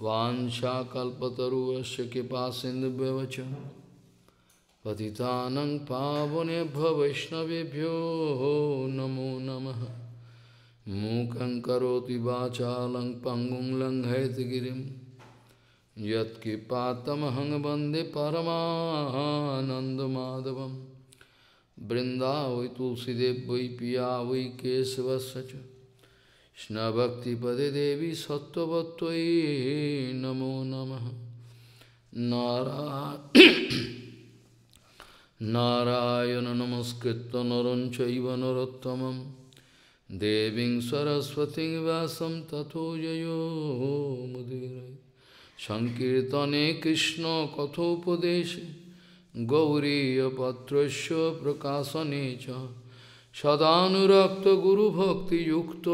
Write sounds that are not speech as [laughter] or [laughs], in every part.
कल्पतरुश कृपा सिंधुव्यवच पतितानंग पावने वैष्णवेभ्यो नमो नम मूक पंगु लिरी पंगुं लंघयति गिरिं यत्किपातमहं वन्दे परमानन्दमाधवं वै तुलसीदेव वै पिया वै केशवस्य কৃষ্ণভক্তিপদে দেবী সত্যবত্তই নমো নম নারায়ণ নমস্কৃত নরঞ্চৈব নরোত্তম দেবী সরস্বতী ব্যাসম তথো জয়োমুদীর সংকীর্তনে কৃষ্ণ কথোপদেশে গৌরীপত্র প্রকাশনে চ সদানুরক্ত গুরু ভক্তি যুক্ত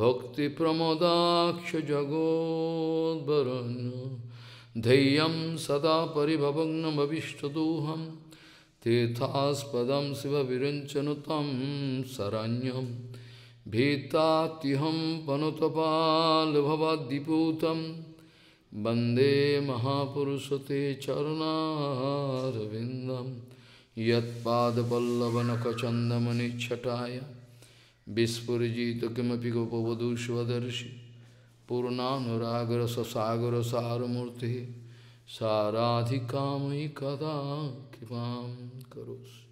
ভক্তি প্রমদাক্ষ জগোদ্বরণ্য ধৈর্যম সদা পরিভবগ্নমবিষ্টদোহম तीर्थास्पदं शिवविरञ्चनुतं शरण्यं भीतात्यहं पनुतपालभवाद्दिपूतं वन्दे महापुरुष ते चरुणारविन्दम् यत्पादपल्लवनखचन्दमनिच्छटाया विस्फुरजितकिमपि गोपवधू स्वदर्शि पूर्णानुरागरससागरसारमूर्तिः सा राधिकामयि कदा किमां करोसि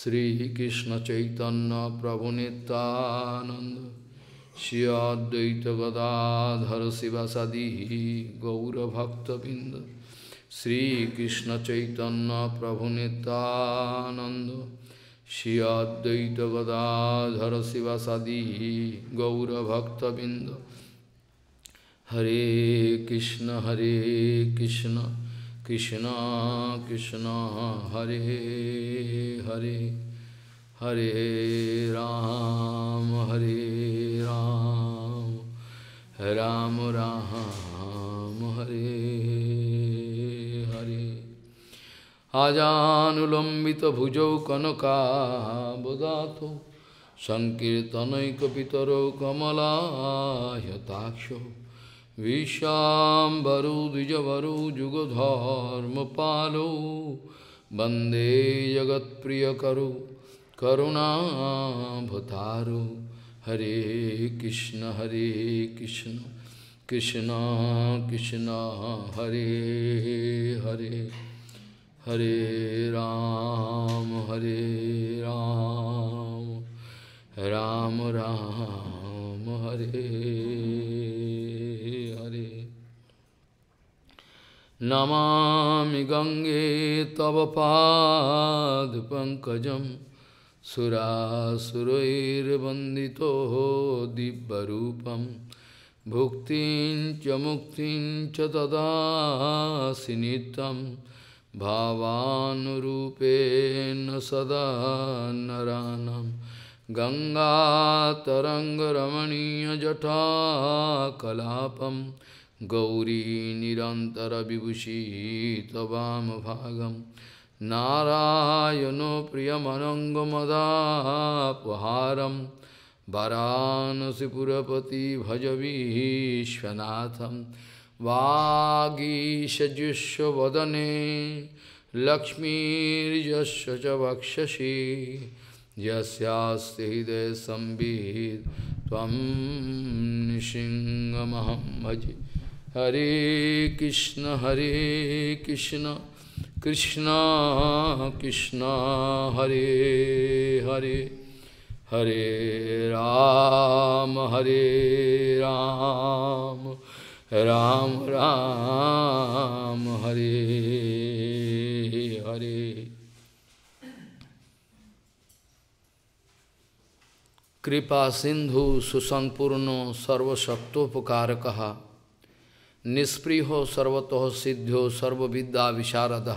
श्रीकृष्णचैतन्यप्रभुनितानन्द Shri अद्वैतगदाधर शिवसदिः गौरभक्तबिन्द Sri Krishna Chaitanya Prabhu Nityananda Shri Advaita Gadadhara Sivasadi Gaura Bhakta Binda Hare Krishna Hare Krishna Krishna Krishna Hare Hare Hare Ram Hare Ram Ram Ram Hare आजानुलंबित भुजौ कनका बदात संकर्तनकर कमलायताक्ष विश्वाम्बरुद्विजवरू जुगधर्म पालो वंदे जगत प्रिय करुणा करुणाभतारो हरे कृष्ण हरे कृष्ण कृष्ण कृष्ण हरे, हरे Hare Ram, Hare Ram, Ram Ram, Hare Hare. Namami Gange Tava Pankajam Sura Surair Bandito Dibbarupam Bhuktin Chamuktin Chatada Sinitam भावानुरूपेण सदा नरानं गङ्गातरङ्गरमणीयजठा कलापं गौरी निरन्तरविभूषी तवामभागं नारायणो प्रियमनङ्गमदापहारं वरानसिपुरपति भजवीश्वनाथम् वागीशजुष्वदने लक्ष्मीर्जस्व च वक्षसि यस्यास्ति हृदय संविद तम निशिंगमहम भजे हरे कृष्ण हरे कृष्ण कृष्ण कृष्ण हरे हरे हरे राम हरे राम, हरे राम राम राम हरे हरे कृपा सिंधु सुसंपूर्ण सर्वशक्तोपकार कहा निस्पृह सर्वतः सिद्धो सर्वविद्या विशारद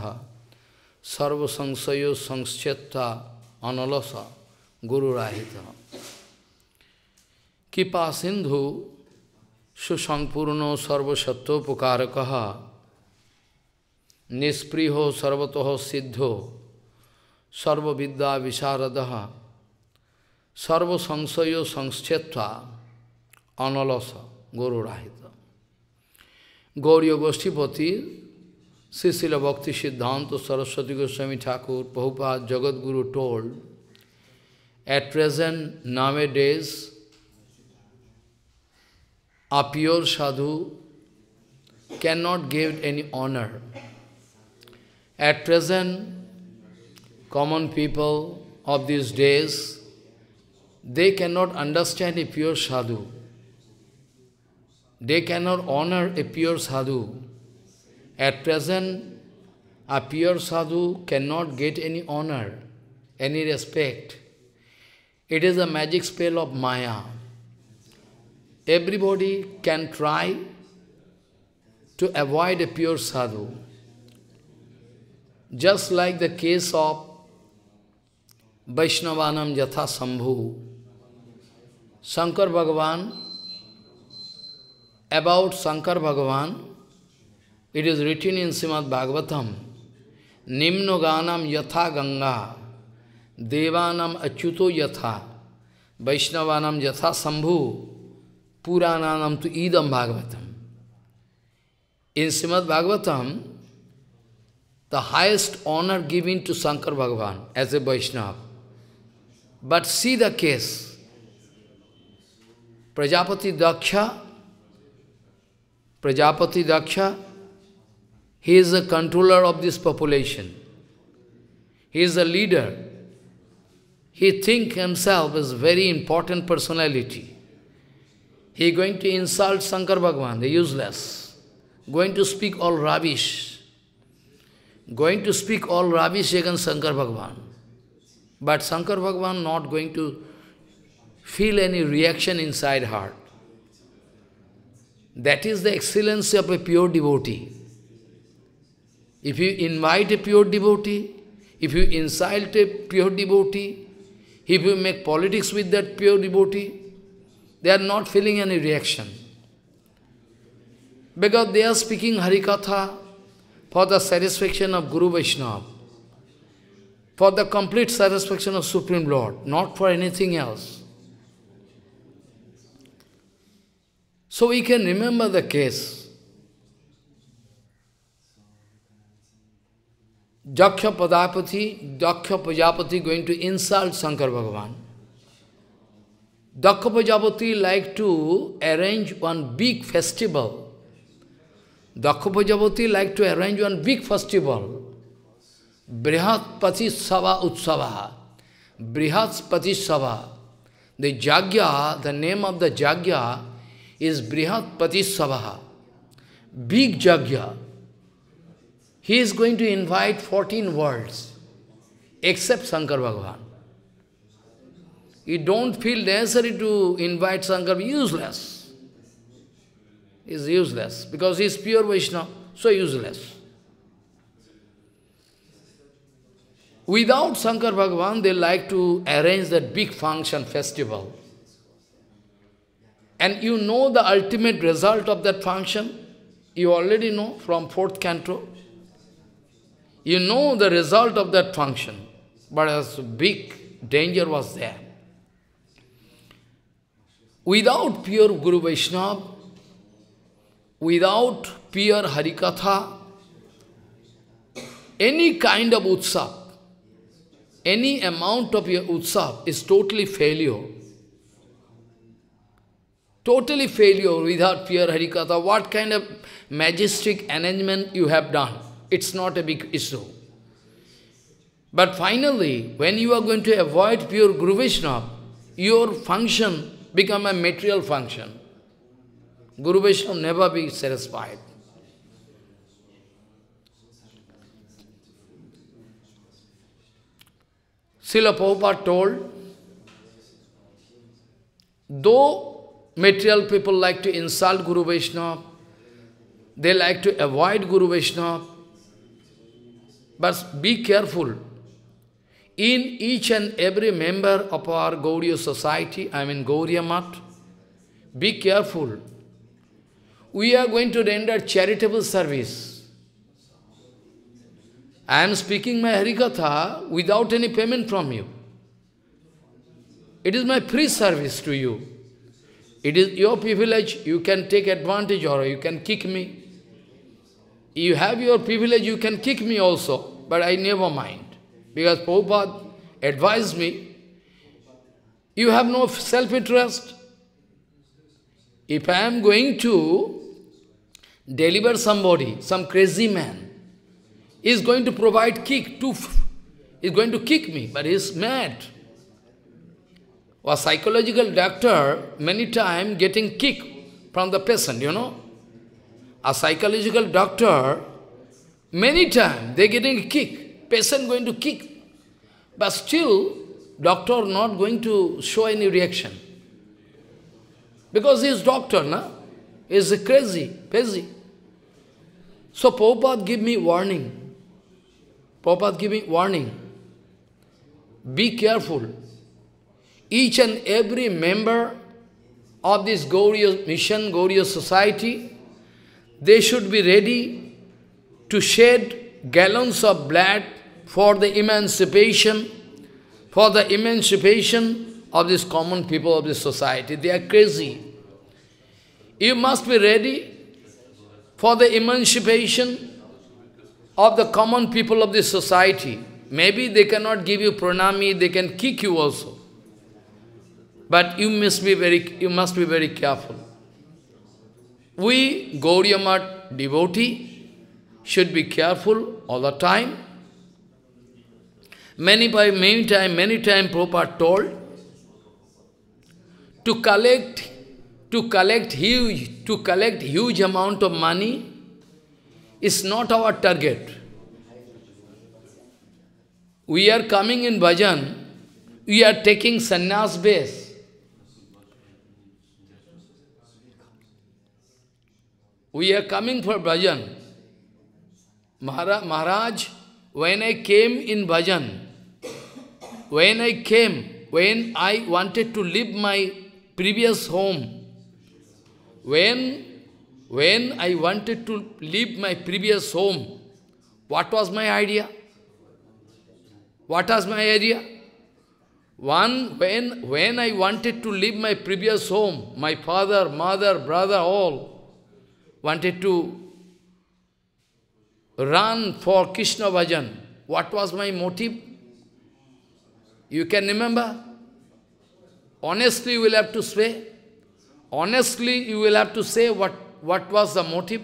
सर्वसंशय संश्चेता अनलस गुरुराहित कृपा सिंधु সুসম্পূর্ণ সুসংপূর্ণ সর্বসত্যোপকারক নিঃস্পৃহ সর্বত সিদ্ধ সর্ববিদ্যা বিশারদ সর্বসংশয় সংস্থা অনলস গৌরাহিত গৌরী গোষ্ঠীপতি শ্রীশীল ভক্তি সিদ্ধান্ত সরস্বতী গোস্বামী ঠাকুর বহুপাত Jagadguru told at present nowadays A pure sadhu cannot give any honor. At present, common people of these days, they cannot understand a pure sadhu. They cannot honor a pure sadhu. At present, a pure sadhu cannot get any honor, any respect. It is a magic spell of Maya. Everybody can try to avoid a pure sadhu. Just like the case of Vaishnavanam Yatha Sambhu. Shankar Bhagavan, about Shankar Bhagavan, it is written in Srimad Bhagavatam, Nimnoganam Yatha Ganga, Devanam Achyuto Yatha, Vaishnavanam Yatha Sambhu, Purananam to idam Bhagavatam. In Srimad Bhagavatam, the highest honor given to Shankar Bhagavan as a Vaishnava. But see the case. Prajapati Daksha, Prajapati Daksha, he is the controller of this population. He is the leader. He thinks himself as very important personality. He is going to insult Shankar Bhagavan, the useless. Going to speak all rubbish. Going to speak all rubbish against Shankar Bhagavan. But Shankar Bhagavan not going to feel any reaction inside heart. That is the excellency of a pure devotee. If you invite a pure devotee, if you insult a pure devotee, if you make politics with that pure devotee, they are not feeling any reaction. Because they are speaking Harikatha for the satisfaction of Guru Vaishnava, for the complete satisfaction of Supreme Lord, not for anything else. So we can remember the case. Jaksha Padapati, Jaksha Pajapati going to insult Shankar Bhagavan. Dakkapajavati like to arrange one big festival. Dakkapajavati like to arrange one big festival. Brihatpati Sava Utsava. Brihatpati Sava. The Jagya, the name of the Jagya is Brihatpati Patisava. Big Jagya. He is going to invite 14 worlds, except Shankar Bhagavan you don't feel necessary to invite Sankara, useless. Is useless because he is pure Vaishnava, so useless. Without Sankar Bhagavan, they like to arrange that big function festival. And you know the ultimate result of that function? You already know from fourth canto. You know the result of that function. But as big danger was there. Without pure Guru Vaishnava, without pure Harikatha, any kind of Utsav, any amount of your Utsav is totally failure. Totally failure without pure Harikatha. What kind of majestic arrangement you have done? It's not a big issue. But finally, when you are going to avoid pure Guru Vishnu, your function become a material function. Guru Vishnu never be satisfied. Srila Prabhupada told, though material people like to insult Guru Vaishnava, they like to avoid Guru Vaishnava, but be careful in each and every member of our Gauriya society, I mean Gauriya Mat, be careful. We are going to render charitable service. I am speaking my Harikatha without any payment from you. It is my free service to you. It is your privilege, you can take advantage or you can kick me. You have your privilege, you can kick me also, but I never mind. Because Prabhupada advised me, you have no self-interest. If I am going to deliver somebody, some crazy man, is going to provide kick, to, is going to kick me, but he's mad. A psychological doctor many times getting kick from the patient, you know. A psychological doctor, many times they getting kick patient going to kick. But still, doctor not going to show any reaction. Because he is doctor, no? He is crazy, crazy. So Prabhupada give me warning. Prabhupada give me warning. Be careful. Each and every member of this glorious mission, glorious society, they should be ready to shed gallons of blood for the emancipation, for the emancipation of these common people of this society. They are crazy. You must be ready for the emancipation of the common people of this society. Maybe they cannot give you pranami, they can kick you also. But you must be very, you must be very careful. We, Gauriamat devotee, should be careful all the time Many by many time, many time Prabhupada told to collect to collect huge to collect huge amount of money is not our target. We are coming in bhajan, we are taking sannyas base. We are coming for bhajan. Maharaj, when I came in bhajan, when I came, when I wanted to leave my previous home, when, when I wanted to leave my previous home, what was my idea? What was my idea? One, when, when I wanted to leave my previous home, my father, mother, brother, all wanted to run for Krishna bhajan. What was my motive? You can remember? Honestly, you will have to say. Honestly, you will have to say what, what was the motive.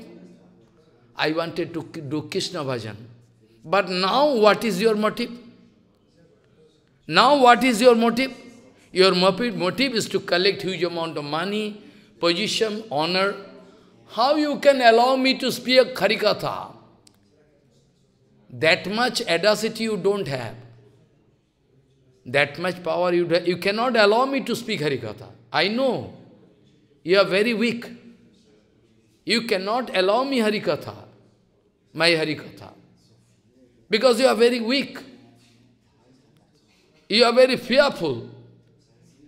I wanted to do Krishna bhajan. But now, what is your motive? Now, what is your motive? Your motive is to collect huge amount of money, position, honor. How you can allow me to speak Harikatha? That much audacity you don't have. That much power you, you cannot allow me to speak Harikatha. I know. You are very weak. You cannot allow me Harikatha, my Harikatha. Because you are very weak. You are very fearful.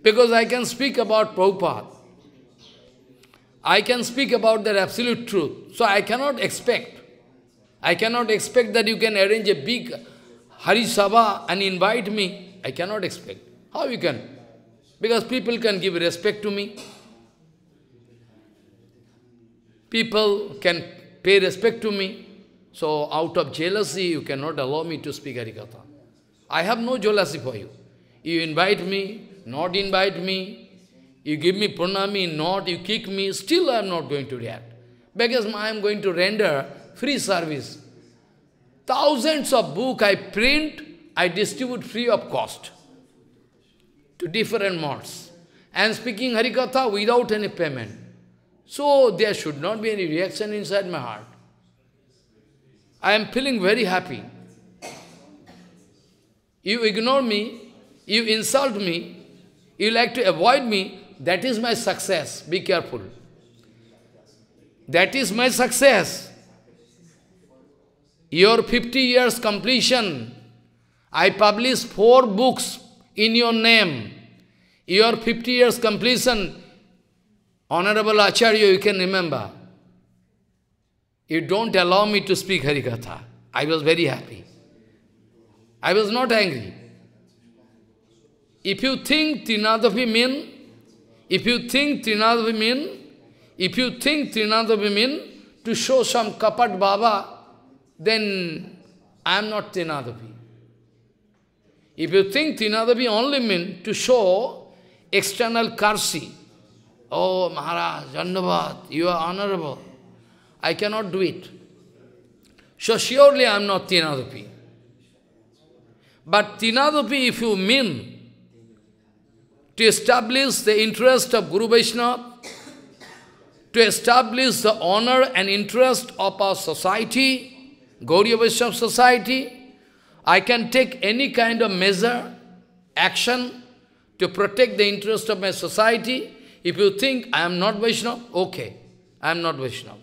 Because I can speak about Prabhupada. I can speak about that absolute truth. So I cannot expect. I cannot expect that you can arrange a big Hari Sabha and invite me. I cannot expect. How you can? Because people can give respect to me. People can pay respect to me. So out of jealousy, you cannot allow me to speak Harikatha. I have no jealousy for you. You invite me, not invite me. You give me pranami, not, you kick me, still I am not going to react. Because I am going to render free service. Thousands of book I print, I distribute free of cost to different modes. And speaking Harikatha without any payment. So there should not be any reaction inside my heart. I am feeling very happy. You ignore me, you insult me, you like to avoid me, that is my success. Be careful. That is my success. Your 50 years completion I publish four books in your name. Your 50 years completion, Honorable Acharya, you can remember. You don't allow me to speak Harikatha. I was very happy. I was not angry. If you think Trinadavi mean, if you think Trinadavi mean, if you think Trinadavi mean to show some kapat Baba, then I am not Trinadavi. If you think Tinadabi only mean to show external karsi, oh Maharaj, Jannavad, you are honorable, I cannot do it. So surely I am not Tinadapi. But Tinadapi, if you mean to establish the interest of Guru Vaishnava, to establish the honor and interest of our society, Gaudiya Vaishnava society, I can take any kind of measure, action, to protect the interest of my society. If you think I am not Vaishnava, okay, I am not Vaishnava.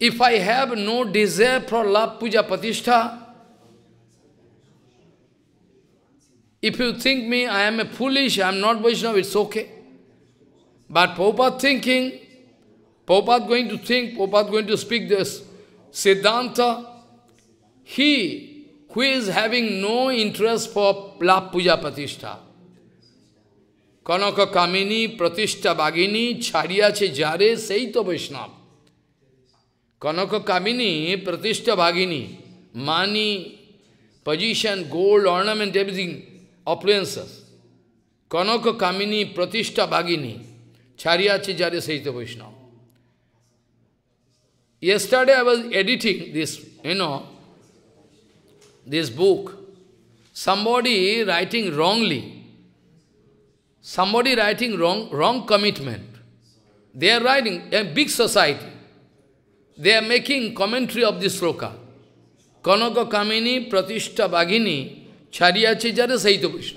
If I have no desire for love, puja, patishtha, if you think me, I am a foolish, I am not Vaishnava, it's okay. But Prabhupada thinking, Prabhupada going to think, Prabhupada going to speak this Siddhanta, he who is having no interest for La Puja Pratishtha. Kanaka Kamini, Pratishtha Bhagini, Chariyache Jare, Saito Vaishnava. Kanaka Kamini, Pratishtha Bhagini, money, position, gold, ornament, everything, appliances. Kanaka Kamini, Pratishtha Bhagini, Chariyache Jare, Saito Vaishnava. Yesterday I was editing this, you know, this book, somebody writing wrongly, somebody writing wrong, wrong commitment. They are writing a big society. They are making commentary of this sloka. Kanaka Kamini Pratishta Bhagini Chariyachi Jara Saita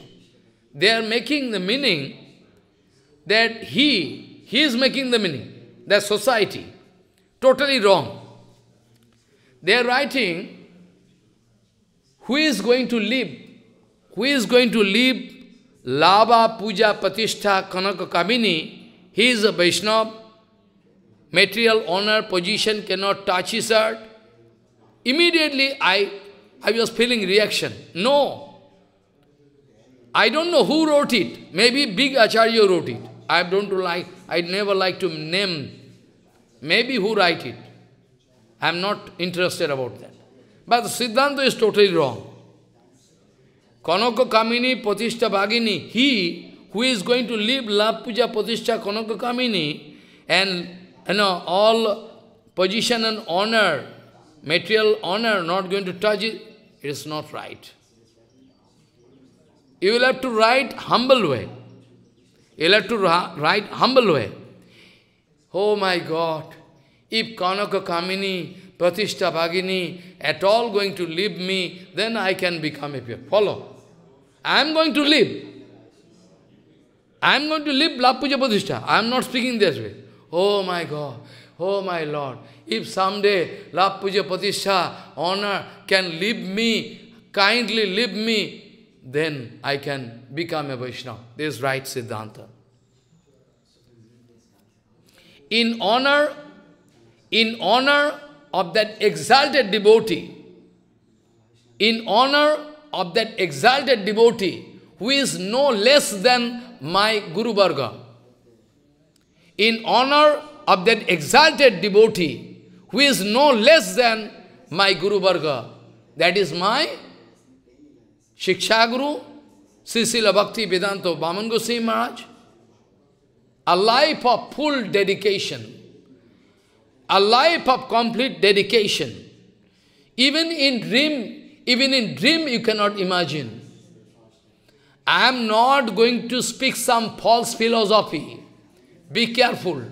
They are making the meaning that he, he is making the meaning, that society, totally wrong. They are writing who is going to live? Who is going to live Lava, Puja, Patishtha, Kanaka, Kamini? He is a Vaishnava. Material honor, position cannot touch his heart. Immediately I, I was feeling reaction. No. I don't know who wrote it. Maybe big Acharya wrote it. I don't like, I never like to name. Maybe who write it. I am not interested about that. But Siddhanta is totally wrong. Kanaka Kamini Patishta Bhagini, he who is going to live Lab Puja Patishta Kanaka Kamini and you know all position and honor, material honor, not going to touch it, it is not right. You will have to write humble way. You will have to write humble way. Oh my God, if Kanaka Kamini Pratishta Bhagini, at all going to leave me, then I can become a pure. Follow. I am going to leave. I am going to leave Lab Puja Pratishta. I am not speaking this way. Oh my God, oh my Lord, if someday Lab Puja Pratishta honor can leave me, kindly leave me, then I can become a Vaishnava. This is right Siddhanta. In honor, in honor of that exalted devotee, in honor of that exalted devotee, who is no less than my Guru Varga. In honor of that exalted devotee, who is no less than my Guru Varga, that is my Shiksha Guru, Srisila Bhakti Vedanta Bhaman Goswami Maharaj. A life of full dedication a life of complete dedication. Even in dream, even in dream you cannot imagine. I am not going to speak some false philosophy. Be careful.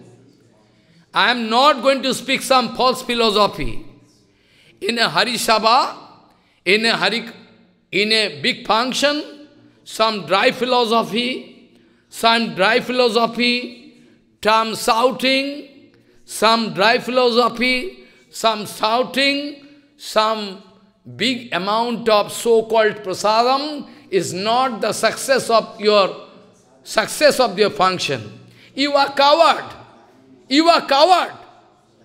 I am not going to speak some false philosophy. In a Hari Sabha, in a Hari, in a big function, some dry philosophy, some dry philosophy, some shouting, some dry philosophy, some shouting, some big amount of so-called prasadam is not the success of your success of your function. You are coward. You are coward.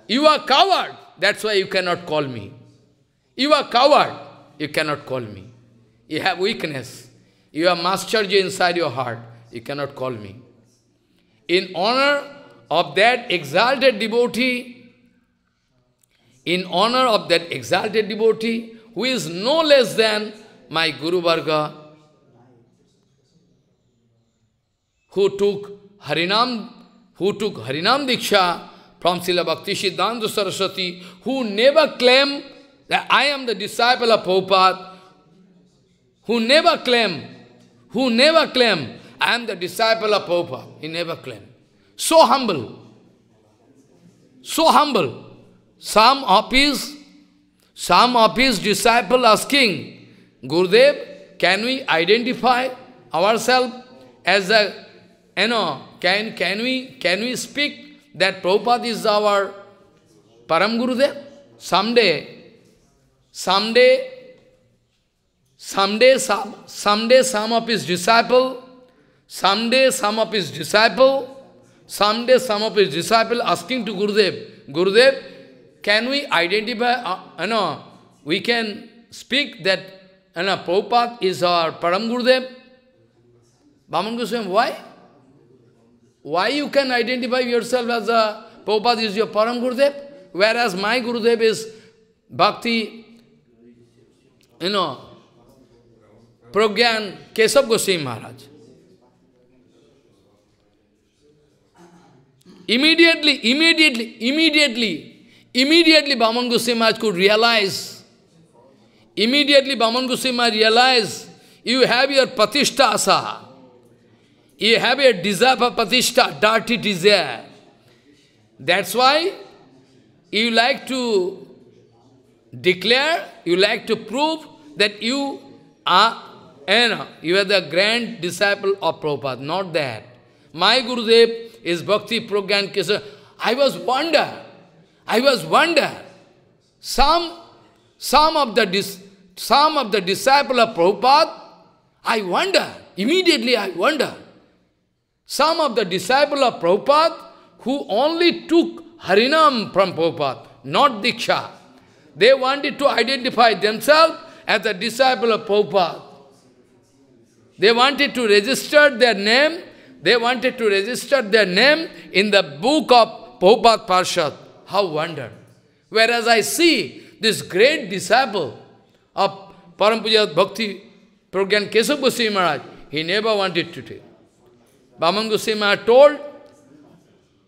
You are coward. That's why you cannot call me. You are coward. You cannot call me. You have weakness. You have masterji inside your heart. You cannot call me. In honor of that exalted devotee, in honor of that exalted devotee, who is no less than my Guru Varga, who took Harinam, who took Harinam Diksha from Srila Bhakti Siddhanta Saraswati, who never claimed that I am the disciple of Prabhupada, who never claimed, who never claimed, I am the disciple of Prabhupada. He never claimed. So humble. So humble. Some of his, some of his disciples asking, Gurudev, can we identify ourselves as a, you know, can, can, we, can we speak that Prabhupada is our Param Gurudev? Someday, someday Someday some, someday some of his disciple, someday some of his disciple Someday some of his disciples asking to Gurudev, Gurudev, can we identify, uh, you know, we can speak that you know, Prabhupada is our Param Gurudev? Bhaman Goswami, why? Why you can identify yourself as a Prabhupada is your Param Gurudev? Whereas my Gurudev is Bhakti, you know, Pragyan Kesab Goswami Maharaj. Immediately, immediately, immediately, immediately Bhaman Goswami Maharaj could realize, immediately Bhaman Goswami Maharaj you have your patishtha asaha. You have a desire for patishtha, dirty desire. That's why you like to declare, you like to prove that you are, you you are the grand disciple of Prabhupada, not that. My Gurudev is Bhakti Pragyan Kesar. I was wonder. I was wonder. Some, some of the dis, some of the disciple of Prabhupada, I wonder. Immediately I wonder. Some of the disciple of Prabhupada who only took Harinam from Prabhupada, not Diksha. They wanted to identify themselves as a disciple of Prabhupada. They wanted to register their name they wanted to register their name in the book of Prabhupada Parshad. How wonder! Whereas I see this great disciple of Parampujat Bhakti Pragyan Kesav Goswami Maharaj, he never wanted to take. Bhaman Goswami Maharaj told,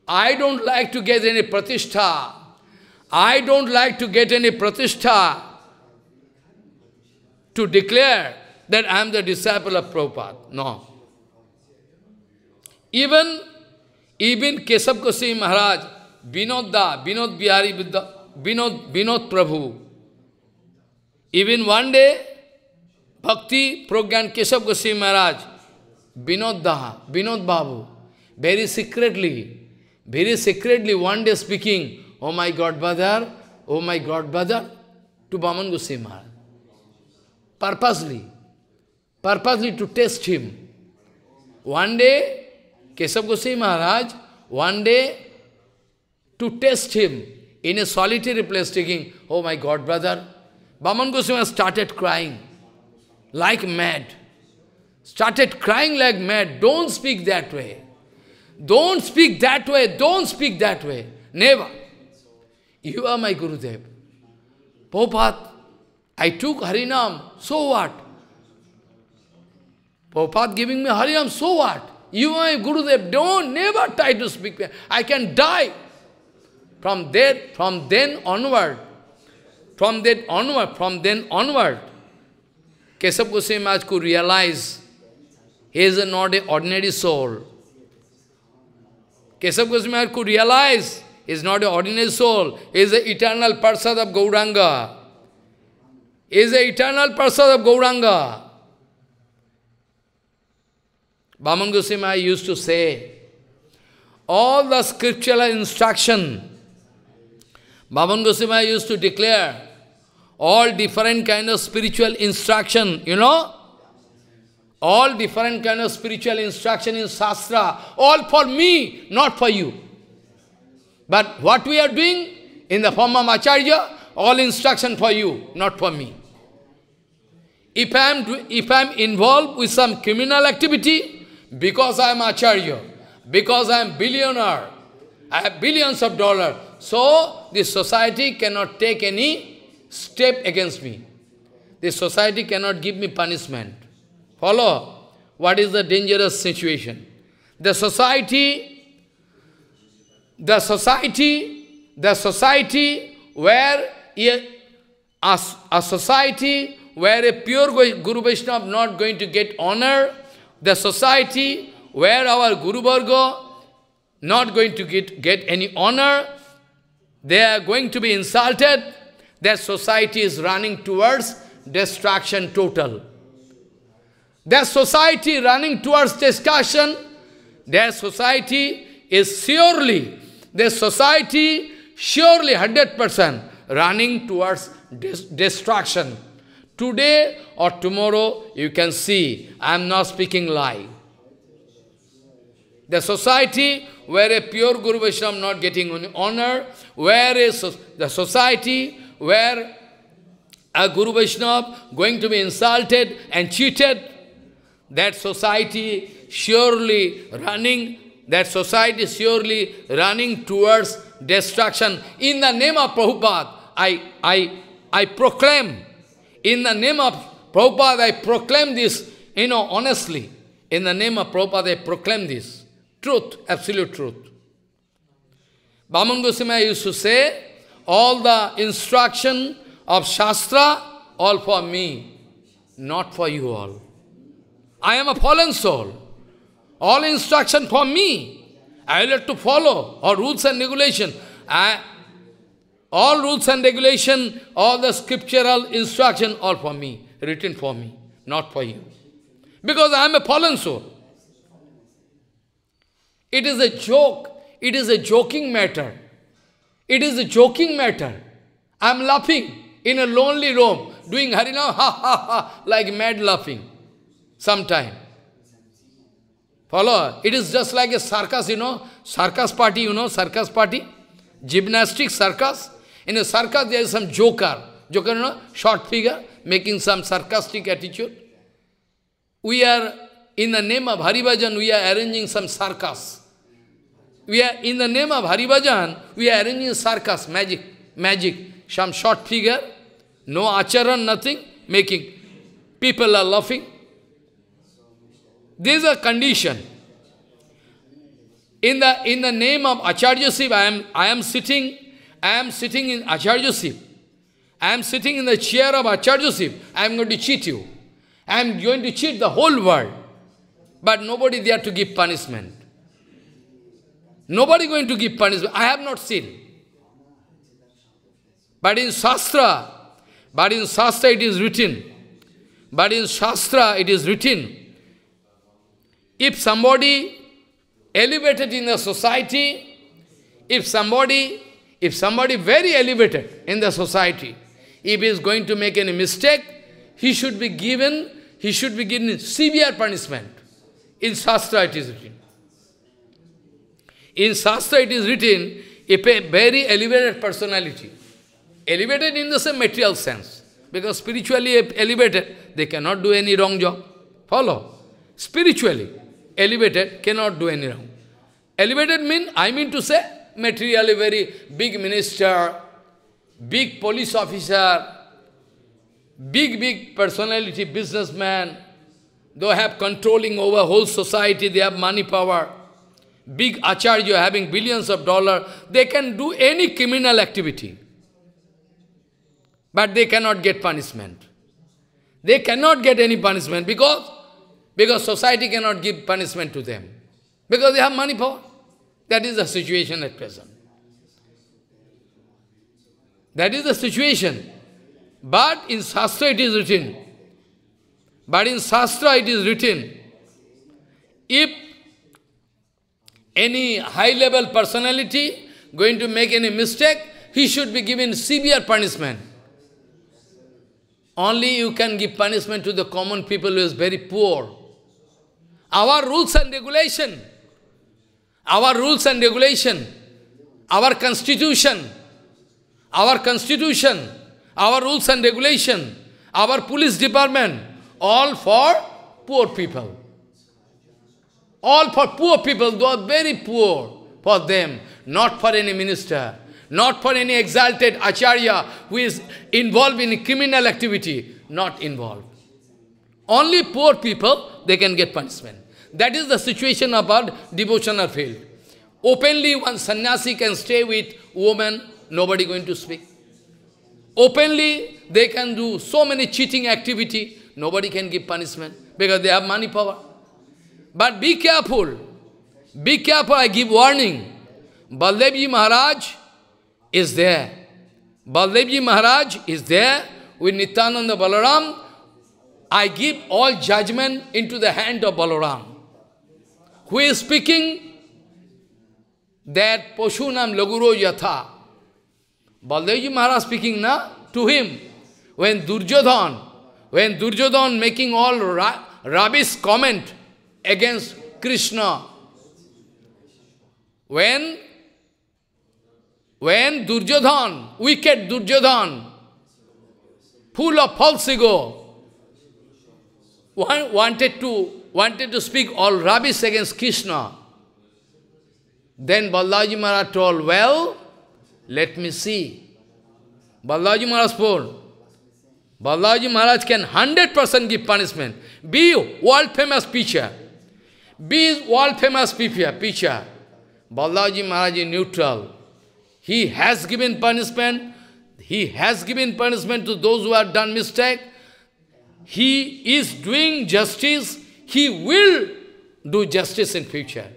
I don't like to get any pratishtha. I don't like to get any pratishtha to declare that I am the disciple of Prabhupada. No. Even, even Kesab Goswami Maharaj, Vinod Da, Vinod Bihari, Vinod, Vinod Prabhu. Even one day, Bhakti Pragyan Kesab Goswami Maharaj, Vinod Da, Vinod Babu, very secretly, very secretly one day speaking, Oh my Godfather, Oh my Godfather, to Bhaman Goswami Maharaj. Purposely, purposely to test him. One day, Keshava Goswami Maharaj one day to test him in a solitary place taking oh my God brother Vaman Goswami Maharaj started crying like mad started crying like mad don't speak that way don't speak that way don't speak that way never you are my Gurudev पोपात आई टूक हरिनाम so watt पोपात giving me harinam so what You are Gurudev, don't never try to speak. I can die. From there, from then onward, from then onward, from then onward, Kesab Goswami Maharaj could realize he is not an ordinary soul. Kesab Goswami Maharaj could realize he is not an ordinary soul, he is the eternal Parsad of Gauranga. He is the eternal Parsad of Gauranga. Bhaman Goswami used to say, all the scriptural instruction, Bhaman Goswami used to declare, all different kind of spiritual instruction, you know, all different kind of spiritual instruction in Shastra, all for me, not for you. But what we are doing in the form of Acharya, all instruction for you, not for me. If I am, if I am involved with some criminal activity, because I am Acharya, because I am billionaire, I have billions of dollars, so this society cannot take any step against me. This society cannot give me punishment. Follow? What is the dangerous situation? The society, the society, the society where a, a, a society where a pure Guru Vaishnava not going to get honor, the society where our Guru Varga not going to get, get any honor, they are going to be insulted, their society is running towards destruction total. Their society running towards destruction, their society is surely, their society surely 100% running towards destruction. Today or tomorrow, you can see, I am not speaking lie. The society where a pure Guru Vaishnava not getting honor, where is the society where a Guru Vaishnava going to be insulted and cheated, that society surely running, that society surely running towards destruction. In the name of Prabhupada, I, I, I proclaim in the name of Prabhupada, I proclaim this, you know, honestly. In the name of Prabhupada, I proclaim this. Truth, absolute truth. Bhaman Goswami used to say, all the instruction of Shastra, all for me, not for you all. I am a fallen soul. All instruction for me. I will have to follow, all rules and regulation. I, all rules and regulation, all the scriptural instruction, all for me, written for me, not for you. Because I am a fallen soul. It is a joke. It is a joking matter. It is a joking matter. I am laughing in a lonely room, doing Harinam, ha ha ha, like mad laughing. Sometime. Follow? It is just like a circus, you know, circus party, you know, circus party, gymnastic circus. In a circus, there is some joker. Joker, you know, short figure, making some sarcastic attitude. We are, in the name of Harivajan, we are arranging some circus. We are, in the name of Harivajan, we are arranging circus, magic, magic. Some short figure, no acharan, nothing, making. People are laughing. This is a condition. In the, in the name of Acharya Siva, I am, I am sitting I am sitting in Acharyaship. I am sitting in the chair of Acharyaship. I am going to cheat you. I am going to cheat the whole world. But nobody there to give punishment. Nobody going to give punishment. I have not seen. But in Shastra, but in Shastra it is written. But in Shastra it is written. If somebody elevated in the society, if somebody if somebody very elevated in the society, if he is going to make any mistake, he should be given, he should be given severe punishment. In Shastra it is written. In Shastra it is written, if a very elevated personality, elevated in the same material sense, because spiritually elevated, they cannot do any wrong job. Follow? Spiritually elevated cannot do any wrong. Elevated mean, I mean to say, materially very big minister, big police officer, big, big personality, businessman, they have controlling over whole society, they have money power, big acharya having billions of dollars, they can do any criminal activity. But they cannot get punishment. They cannot get any punishment because, because society cannot give punishment to them. Because they have money power. That is the situation at present. That is the situation. But in Shastra it is written. But in Shastra it is written. If any high-level personality going to make any mistake, he should be given severe punishment. Only you can give punishment to the common people who is very poor. Our rules and regulation our rules and regulation, our constitution, our constitution, our rules and regulation, our police department, all for poor people. All for poor people, who are very poor for them, not for any minister, not for any exalted acharya who is involved in criminal activity, not involved. Only poor people, they can get punishment. That is the situation about devotion devotional field. Openly one sannyasi can stay with woman, nobody going to speak. Openly they can do so many cheating activity, nobody can give punishment because they have money power. But be careful. Be careful, I give warning. Baldevji Maharaj is there. Baldevji Maharaj is there with Nityananda Balaram. I give all judgment into the hand of Balaram. Who is speaking? That Poshunam Laguro Yatha. Baldevji Maharaj speaking na to him. When Durjodhan, when Durjodhan making all ra rubbish comment against Krishna, when when Durjodhan, wicked Durjodhan, full of falsigo, wanted to wanted to speak all rubbish against Krishna. Then Balaji Maharaj told, well, let me see. Balaji Maharaj spoke. Balaji Maharaj can 100% give punishment. Be world-famous preacher. Be world-famous preacher. Balaji Maharaj is neutral. He has given punishment. He has given punishment to those who have done mistake. He is doing justice he will do justice in future.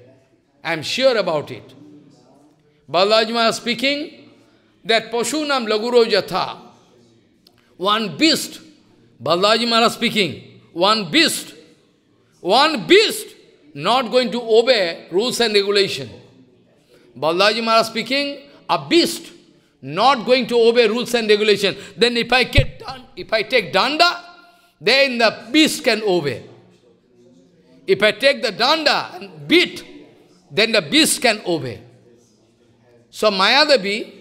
I am sure about it. Balajma speaking that Pashunam Laguro Jatha, one beast, Balaji is speaking, one beast, one beast not going to obey rules and regulation. Balaji is speaking, a beast not going to obey rules and regulation. Then if I get if I take danda, then the beast can obey. If I take the danda and beat, then the beast can obey. So Mayadevi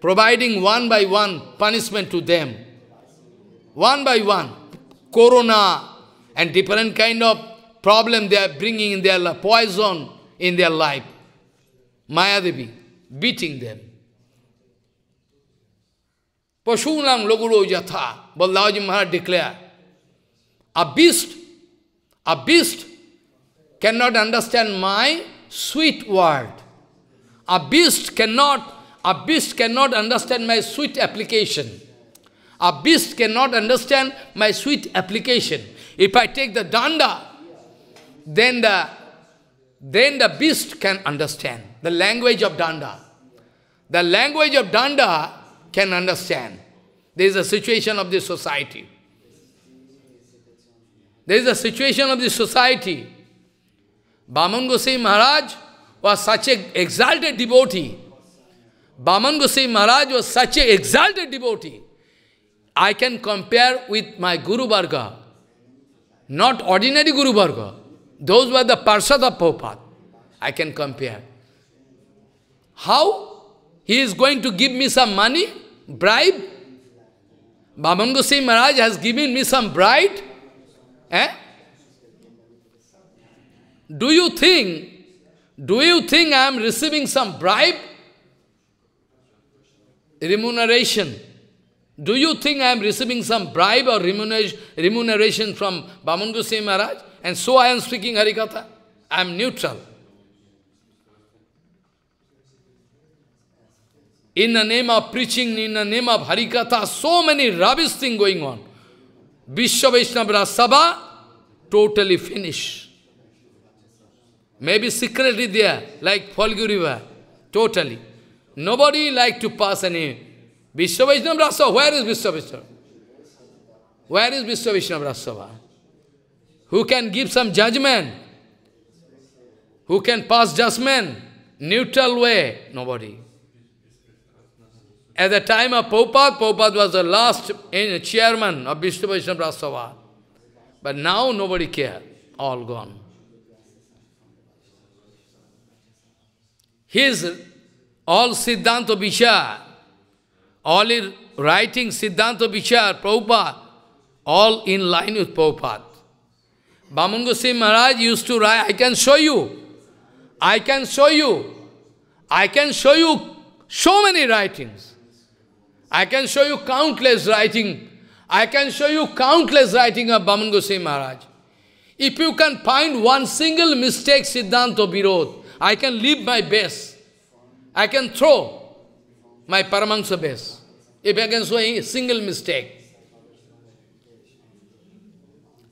providing one by one punishment to them. One by one. Corona and different kind of problem they are bringing in their life, poison in their life. Mayadevi beating them. Pashunam Loguro Yatha, Balaji Maharaj declare, a beast a beast cannot understand my sweet word. A beast cannot, a beast cannot understand my sweet application. A beast cannot understand my sweet application. If I take the danda, then the, then the beast can understand the language of danda. The language of danda can understand. There is a situation of this society. There is a situation of the society. Bhaman Gosai Maharaj was such an exalted devotee. Bhaman Gosai Maharaj was such an exalted devotee. I can compare with my Guru Varga. Not ordinary Guru Varga. Those were the Parshad of Prabhupada. I can compare. How? He is going to give me some money? Bribe? Bhaman Gosai Maharaj has given me some bribe? Eh? Do you think, do you think I am receiving some bribe? Remuneration. Do you think I am receiving some bribe or remuneration from Baman Goswami Maharaj? And so I am speaking Harikatha. I am neutral. In the name of preaching, in the name of Harikatha, so many rubbish things going on. Vishwa Sabha totally finished. Maybe secret there, like Falgu River, totally. Nobody like to pass any Vishwa Vaishnava Where is Vishwa Where is Vishwa Vaishnava Who can give some judgment? Who can pass judgment? Neutral way? Nobody. At the time of Prabhupada, Prabhupada was the last eh, chairman of Vishnu Vaishnava But now nobody cares. All gone. His all Siddhanta Vichar, all his writing Siddhanta Vichar, Prabhupada, all in line with Prabhupada. Bhaman Goswami Maharaj used to write, I can show you, I can show you, I can show you so many writings. I can show you countless writing. I can show you countless writing of Bhaman Goswami Maharaj. If you can find one single mistake, Siddhanta Virod, I can leave my base. I can throw my Paramahansa base. If I can show a single mistake.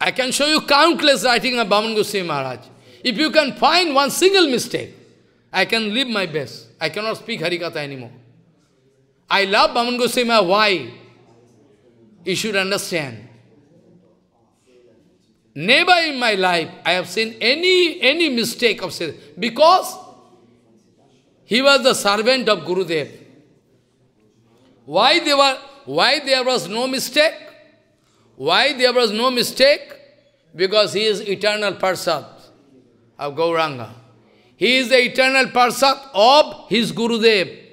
I can show you countless writing of Bhaman Goswami Maharaj. If you can find one single mistake, I can leave my base. I cannot speak Harikatha anymore. I love Bhaman Goswami, why? You should understand. Never in my life I have seen any, any mistake of sin. Because he was the servant of Guru Dev. Why, there were, why there was no mistake? Why there was no mistake? Because he is eternal Parsad of Gauranga. He is the eternal Parsad of his Guru Dev.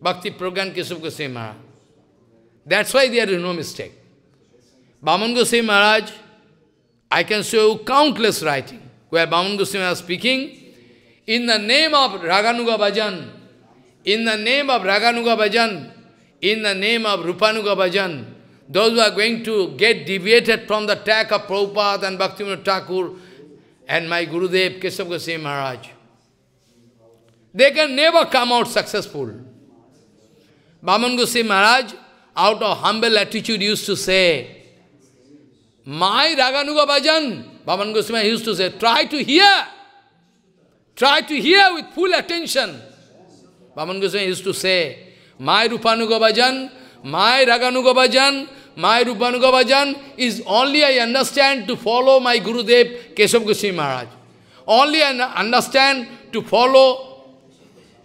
Bhakti Program Keshav Goswami Maharaj. That's why there is no mistake. Bhaman Goswami Maharaj, I can show you countless writing where Bhaman Goswami Maharaj speaking, in the name of Raganuga Bhajan, in the name of Raganuga Bhajan, in the name of Rupanuga Bhajan, those who are going to get deviated from the track of Prabhupada and Bhakti Thakur and my Gurudev Keshav Goswami Maharaj, they can never come out successful. Brahman Goswami Maharaj, out of humble attitude, used to say, My Raganuga Bhajan, Brahman Goswami used to say, try to hear. Try to hear with full attention. Brahman Goswami used to say, My Rupanuga Bhajan, my Raganuga Bhajan, my Rupanuga Bhajan is only I understand to follow my Gurudev Keshav Goswami Maharaj. Only I understand to follow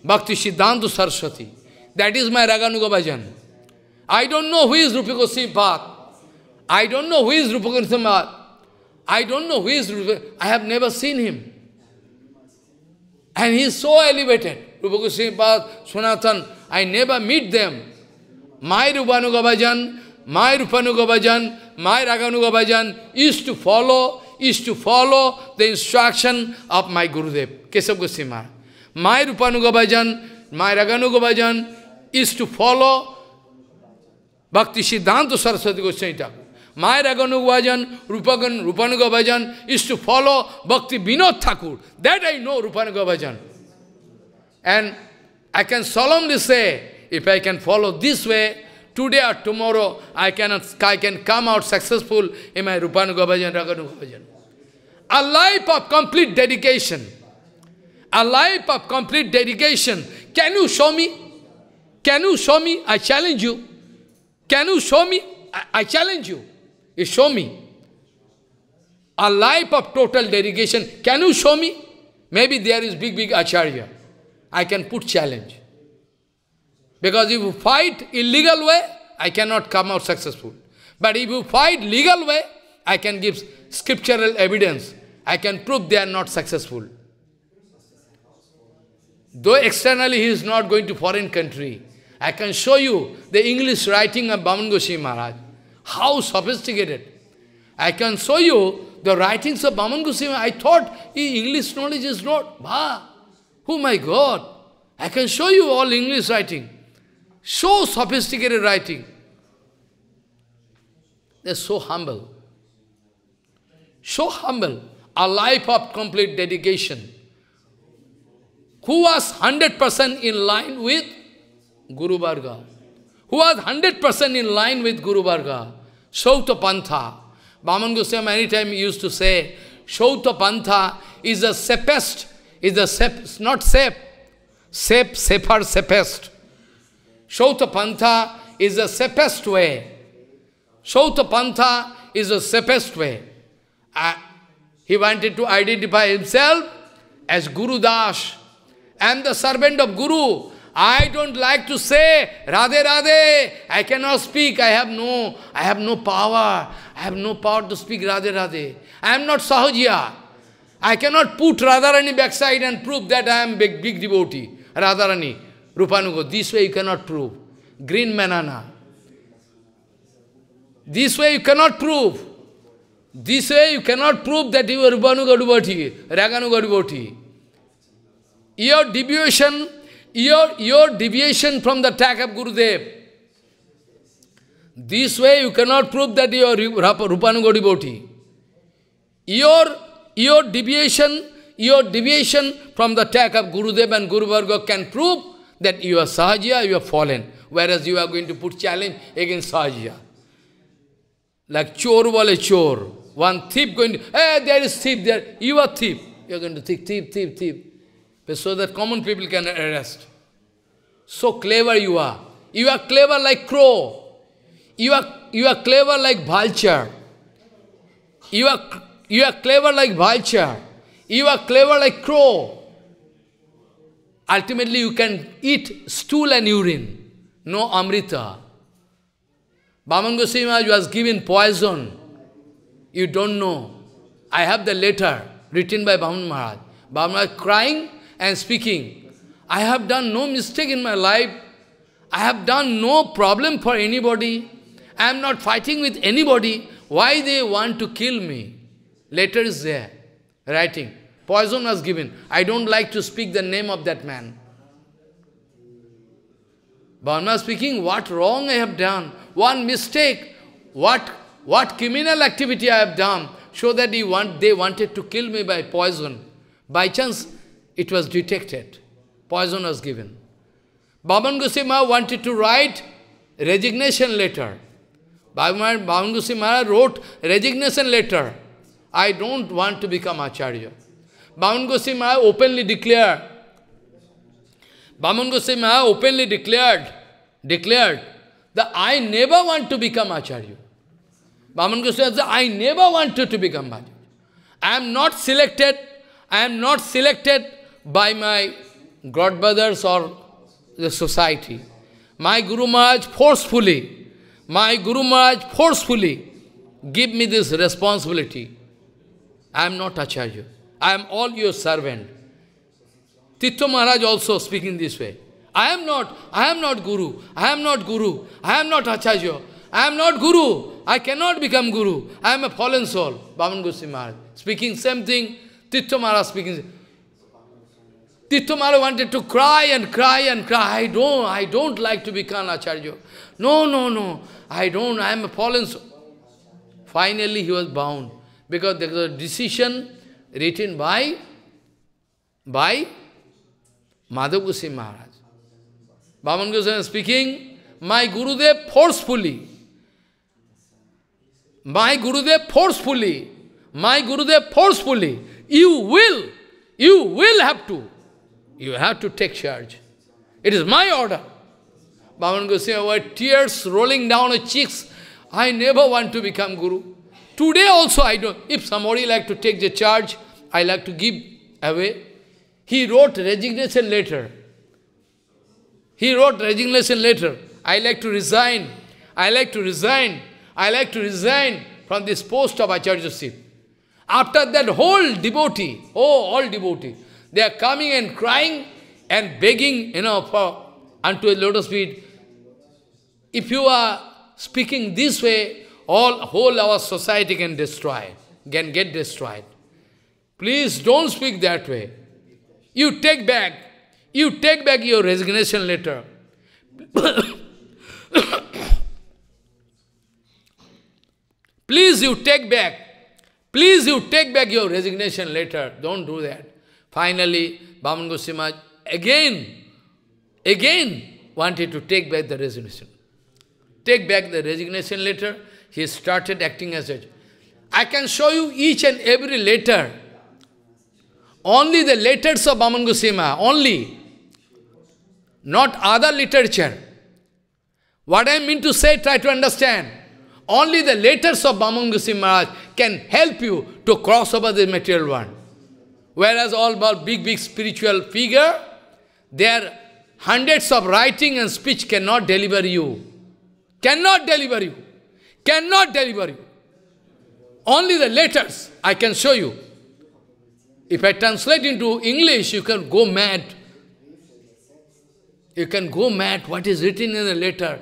Bhakti Siddhanta Saraswati. That is my Raganuga bhajan. I don't know who is Rupa Goswami Bhat. I don't know who is Rupa Goswami Bhat. I don't know who is Rupa. I have never seen him. And he is so elevated. Rupa Goswami Bhat, Sunatan, I never meet them. My Rupanuga bhajan, my Rupanuga bhajan, my Raganuga bhajan is to follow, is to follow the instruction of my Gurudev, Kesab Goswami My Rupanuga bhajan, my Raganuga bhajan is to follow Bhakti Siddhanta Saraswati Goswami Thakur. My Raganu Rupagan, Rupanaga is to follow Bhakti Vinod Thakur. That I know Rupanugavajan, And I can solemnly say, if I can follow this way, today or tomorrow, I, can I can come out successful in my Rupanugavajan Bhajan, A life of complete dedication. A life of complete dedication. Can you show me? Can you show me? I challenge you. Can you show me? I, I challenge you. You show me. A life of total dedication. Can you show me? Maybe there is big, big Acharya. I can put challenge. Because if you fight illegal way, I cannot come out successful. But if you fight legal way, I can give scriptural evidence. I can prove they are not successful. Though externally he is not going to foreign country, I can show you the English writing of Bhaman Goswami Maharaj. How sophisticated. I can show you the writings of Bhaman Goswami. I thought English knowledge is not. Bah! Oh my God! I can show you all English writing. So sophisticated writing. They're so humble. So humble. A life of complete dedication. Who was 100% in line with Guru Varga, who was 100% in line with Guru Varga, Shauta Pantha. Bhaman Goswami many times used to say, Shauta Pantha is the safest, is the sap, not safe, safe, safer, safest. Shauta Pantha is the safest way. Shauta Pantha is the safest way. Uh, he wanted to identify himself as Guru Das. I am the servant of Guru. I don't like to say, Radhe, Radhe, I cannot speak, I have no, I have no power, I have no power to speak Radhe, Radhe. I am not Sahajya. I cannot put Radharani backside and prove that I am big, big devotee. Radharani, Rupanuga, this way you cannot prove. Green banana. This way you cannot prove. This way you cannot prove that you are Rupanuga devotee, Raganuga devotee. Your devotion your, your deviation from the track of Gurudev. This way you cannot prove that you are Rupanugodi devotee. Your, your deviation, your deviation from the track of Gurudev and Guru Varga can prove that you are Sahaja, you are fallen. Whereas you are going to put challenge against Sahaja. Like chor wale chor. One thief going to, hey, eh, there is thief there. You are thief. You are going to think thief, thief, thief so that common people can arrest. So clever you are. You are clever like crow. You are, you are clever like vulture. You are, you are clever like vulture. You are clever like crow. Ultimately, you can eat stool and urine, no amrita. Bhaman Goswami was given poison. You don't know. I have the letter written by Bhaman Maharaj. Bhaman Maharaj crying, and speaking. I have done no mistake in my life. I have done no problem for anybody. I am not fighting with anybody. Why they want to kill me? Letter is there, writing. Poison was given. I don't like to speak the name of that man. Burma speaking, what wrong I have done, one mistake, what, what criminal activity I have done, so that he want, they wanted to kill me by poison. By chance, it was detected. Poison was given. Baban Goswami wanted to write resignation letter. Baban Goswami wrote resignation letter. I don't want to become Acharya. Baban Goswami openly declared, Baman Goswami openly declared, declared that I never want to become Acharya. Baman Goswami said, I never wanted to become Acharya. I am not selected, I am not selected by my godbrothers or the society. My Guru Maharaj forcefully, my Guru Maharaj forcefully give me this responsibility. I am not Acharya. I am all your servant. Titto Maharaj also speaking this way. I am not, I am not Guru, I am not Guru, I am not Acharya, I am not Guru, I cannot become Guru, I am a fallen soul. Bhavan Goswami Maharaj speaking same thing, Titto Maharaj speaking Tirthamala wanted to cry and cry and cry. I don't, I don't like to become Acharya. No, no, no. I don't, I am a fallen soul. Finally, he was bound because there was a decision written by, by Madhavusi Maharaj. Bhavan Goswami speaking, my Gurudev forcefully, my Gurudev forcefully, my Gurudev forcefully, you will, you will have to you have to take charge. It is my order. Bhagavan Goswami "With tears rolling down her cheeks. I never want to become Guru. Today also I don't. If somebody like to take the charge, I like to give away. He wrote resignation letter. He wrote resignation letter. I like to resign. I like to resign. I like to resign from this post of Acharyaship. After that, whole devotee, oh, all devotee, they are coming and crying and begging, you know, for unto a lotus feet. If you are speaking this way, all whole our society can destroy, can get destroyed. Please don't speak that way. You take back, you take back your resignation letter. [coughs] Please you take back, please you take back your resignation letter. Don't do that. Finally, Bhaman Goswami again, again wanted to take back the resignation. Take back the resignation letter. He started acting as a... I can show you each and every letter. Only the letters of Bhaman Goswami only. Not other literature. What I mean to say, try to understand. Only the letters of Bhaman Goswami Maharaj can help you to cross over the material world. Whereas all about big, big spiritual figure, their hundreds of writing and speech cannot deliver you. Cannot deliver you. Cannot deliver you. Only the letters I can show you. If I translate into English, you can go mad. You can go mad what is written in the letter.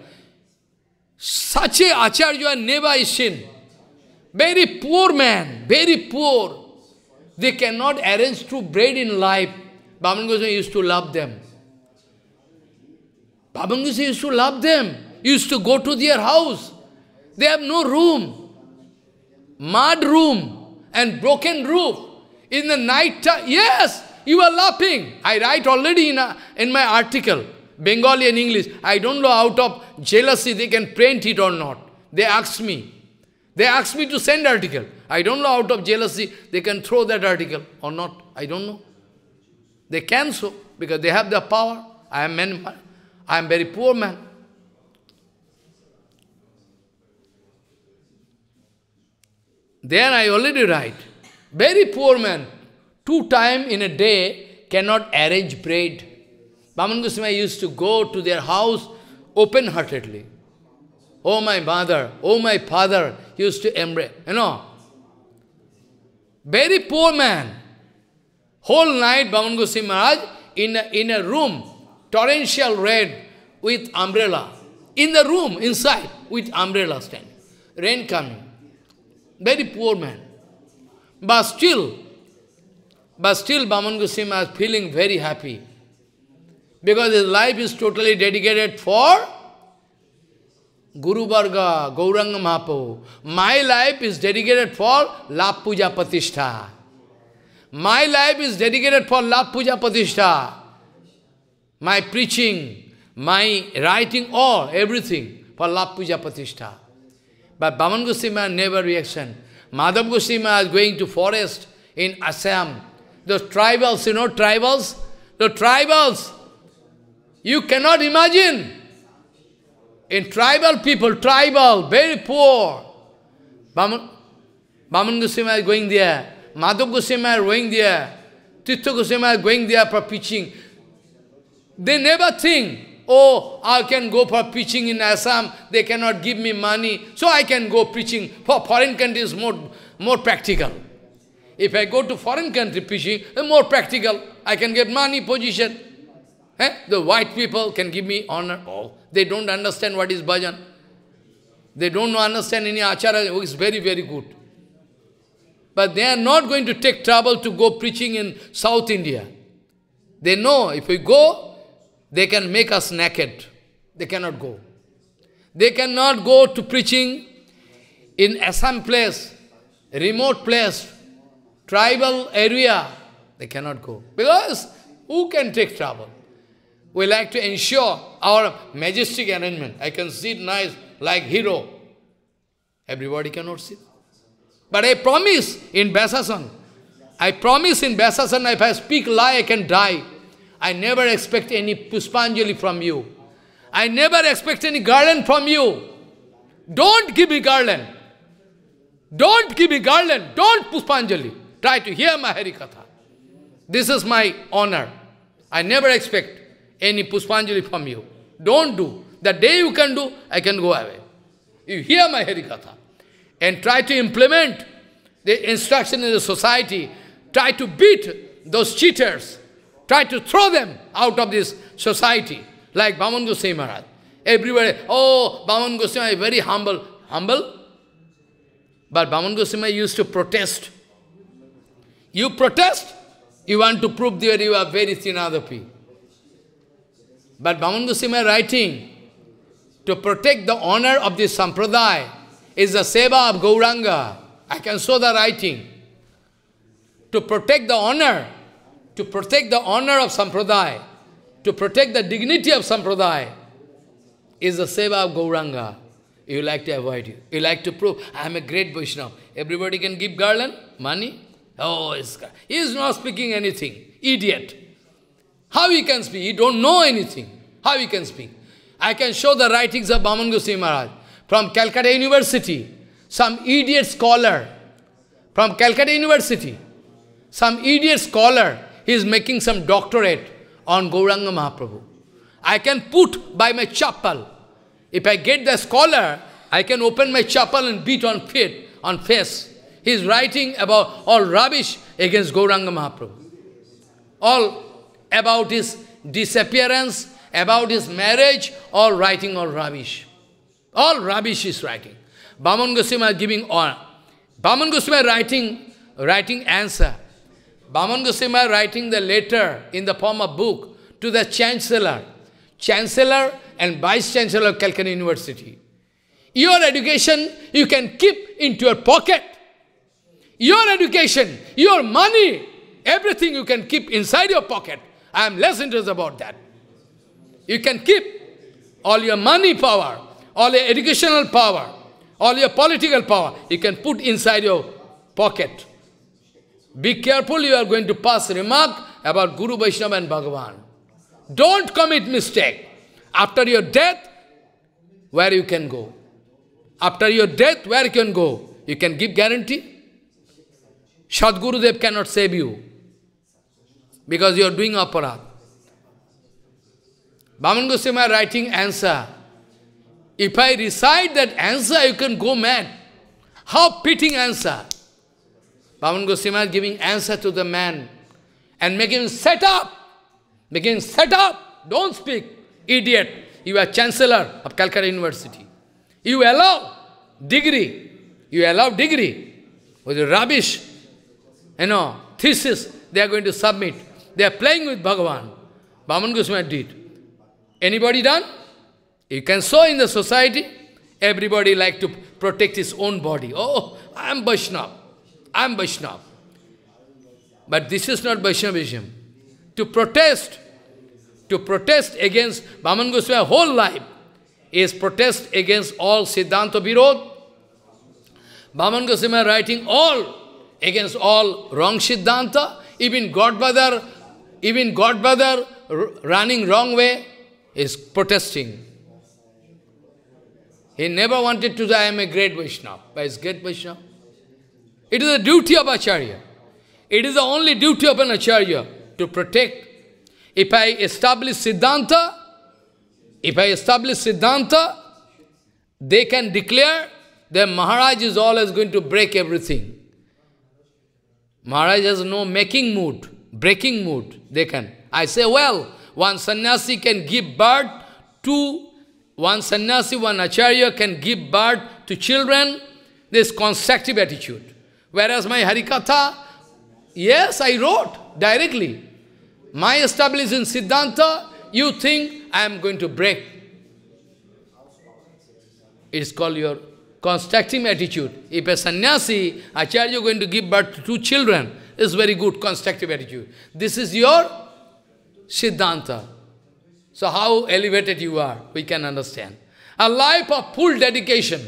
Such a acharya never is seen. Very poor man, very poor. They cannot arrange to bread in life. Bhavan Goswami used to love them. Bhavan Goswami used to love them. Used to go to their house. They have no room. Mud room and broken roof. In the night time, yes, you are laughing. I write already in, a, in my article, Bengali and English. I don't know out of jealousy they can print it or not. They asked me. They ask me to send article. I don't know, out of jealousy, they can throw that article or not. I don't know. They can so, because they have the power. I am man, I am very poor man. Then I already write. Very poor man, two time in a day cannot arrange bread. Baman Goswami used to go to their house open-heartedly. Oh my mother, oh my father, used to embrace, you know. Very poor man. Whole night, Bhavan Goswami Maharaj, in a, in a room, torrential rain with umbrella. In the room, inside, with umbrella stand. Rain coming. Very poor man. But still, but still Bhaman Goswami is feeling very happy. Because his life is totally dedicated for Guru Varga, Gauranga Mahaprabhu. My life is dedicated for La Puja Patishtha. My life is dedicated for La Puja Patishtha. My preaching, my writing, all, everything for La Puja Patishtha. But Bhavan Goswami never reaction. Madhav Goswami is going to forest in Assam. Those tribals, you know tribals? The tribals, you cannot imagine. In tribal people, tribal, very poor. Baman, Baman Goswami is going there. Madhu Goswami is going there. Titha Goswami is going there for preaching. They never think, oh, I can go for preaching in Assam. They cannot give me money. So I can go preaching. For foreign countries, more, more practical. If I go to foreign country preaching, more practical. I can get money, position. Eh? The white people can give me honor. Oh, they don't understand what is bhajan. They don't understand any achara, who oh, is very, very good. But they are not going to take trouble to go preaching in South India. They know if we go, they can make us naked. They cannot go. They cannot go to preaching in some place, remote place, tribal area. They cannot go. Because who can take trouble? We like to ensure our majestic arrangement. I can sit nice like hero. Everybody cannot sit. But I promise in Vyasasana, I promise in Vyasasana if I speak lie, I can die. I never expect any Puspanjali from you. I never expect any garland from you. Don't give me garland. Don't give me garland. Don't Puspanjali. Try to hear my Harikatha. This is my honor. I never expect any Puspanjali from you. Don't do. The day you can do, I can go away. You hear my Harikatha. And try to implement the instruction in the society. Try to beat those cheaters. Try to throw them out of this society. Like Bhaman Goswami Maharaj. Everybody, oh, Bhaman Goswami is very humble. Humble? But Bhaman Goswami used to protest. You protest, you want to prove that you are very thin other people. But Bhaman Goswami writing to protect the honor of this sampradaya is the seva of Gauranga. I can show the writing. To protect the honor, to protect the honor of sampradaya, to protect the dignity of sampradaya, is the seva of Gauranga. You like to avoid you. You like to prove, I am a great Vaishnava. Everybody can give garland, money. Oh, he is not speaking anything. Idiot. How he can speak? He don't know anything. How he can speak? I can show the writings of Bhaman Goswami Maharaj from Calcutta University. Some idiot scholar from Calcutta University. Some idiot scholar, he is making some doctorate on Gauranga Mahaprabhu. I can put by my chapel. If I get the scholar, I can open my chapel and beat on feet, on face. He is writing about all rubbish against Gauranga Mahaprabhu. All about his disappearance, about his marriage, all writing all rubbish. All rubbish is writing. Bhaman Goswami is giving all. Bhaman Goswami writing, writing answer. Bhaman Goswami writing the letter in the form of book to the Chancellor. Chancellor and Vice-Chancellor of Calcutta University. Your education you can keep into your pocket. Your education, your money, everything you can keep inside your pocket. I am less interested about that. You can keep all your money power, all your educational power, all your political power, you can put inside your pocket. Be careful, you are going to pass remark about Guru Vaishnava and Bhagavan. Don't commit mistake. After your death, where you can go? After your death, where you can go? You can give guarantee? Dev cannot save you because you are doing aparat. Bhaman Goswami writing answer. If I recite that answer, you can go mad. How pitting answer! Bhavan Goswami is giving answer to the man and make him set up. Make him set up. Don't speak, idiot. You are chancellor of Calcutta University. You allow degree. You allow degree. With rubbish, you know, thesis they are going to submit. They are playing with Bhagavan. Bhaman Goswami did. Anybody done? You can saw in the society, everybody like to protect his own body. Oh, I am Vaishnava. I am Vaishnava. But this is not Vaishnavism. To protest, to protest against Bhaman Goswami whole life is protest against all Siddhanta Virod. Bhaman Goswami writing all against all wrong Siddhanta. Even Godfather even Godfather running wrong way is protesting. He never wanted to say, I am a great Vaishnava, but is great Vaishnava. It is the duty of Acharya. It is the only duty of an Acharya to protect. If I establish Siddhanta, if I establish Siddhanta, they can declare that Maharaj is always going to break everything. Maharaj has no making mood breaking mood, they can. I say, well, one sannyasi can give birth to, one sannyasi, one acharya can give birth to children, this constructive attitude. Whereas my Harikatha, yes, I wrote directly. My establishment in Siddhanta, you think I am going to break. It is called your constructive attitude. If a sannyasi, acharya going to give birth to two children, is very good, constructive attitude. This is your Siddhanta. So how elevated you are, we can understand. A life of full dedication,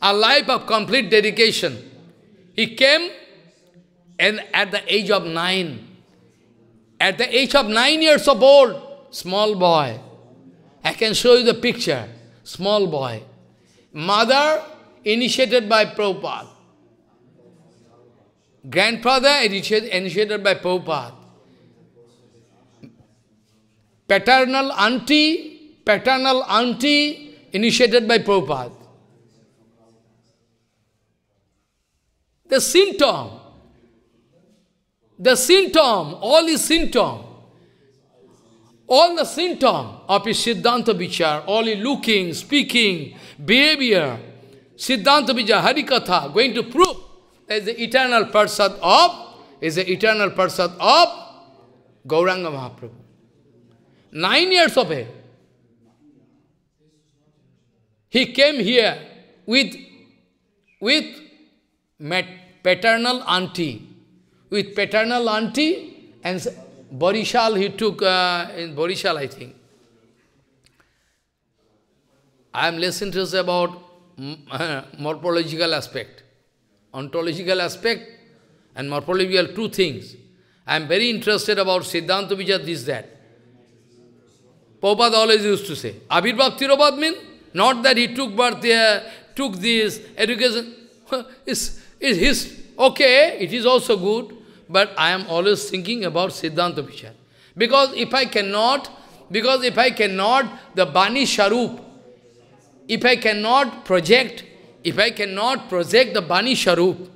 a life of complete dedication. He came and at the age of nine, at the age of nine years of old, small boy. I can show you the picture, small boy. Mother initiated by Prabhupada grandfather initiated by Prabhupada. Paternal auntie, paternal auntie initiated by Prabhupada. The symptom, the symptom, all is symptom. All the symptom of his Siddhanta Vichar, all his looking, speaking, behavior, Siddhanta Vichar, Harikatha, going to prove is the eternal Parsad of, is the eternal Parsad of Gauranga Mahaprabhu. Nine years of age. He came here with, with paternal auntie. With paternal auntie and Borishal he took, uh, in Borishal I think. I am less interested about [laughs] morphological aspect ontological aspect and morphological, two things. I am very interested about Siddhanta Vijay, this, that. Prabhupada always used to say, Abhirbhav Tirobhav means not that he took birth there, uh, took this, education. [laughs] is is his, okay, it is also good, but I am always thinking about Siddhanta Vijay. Because if I cannot, because if I cannot, the Bani Sharup, if I cannot project if I cannot project the Bani Sharup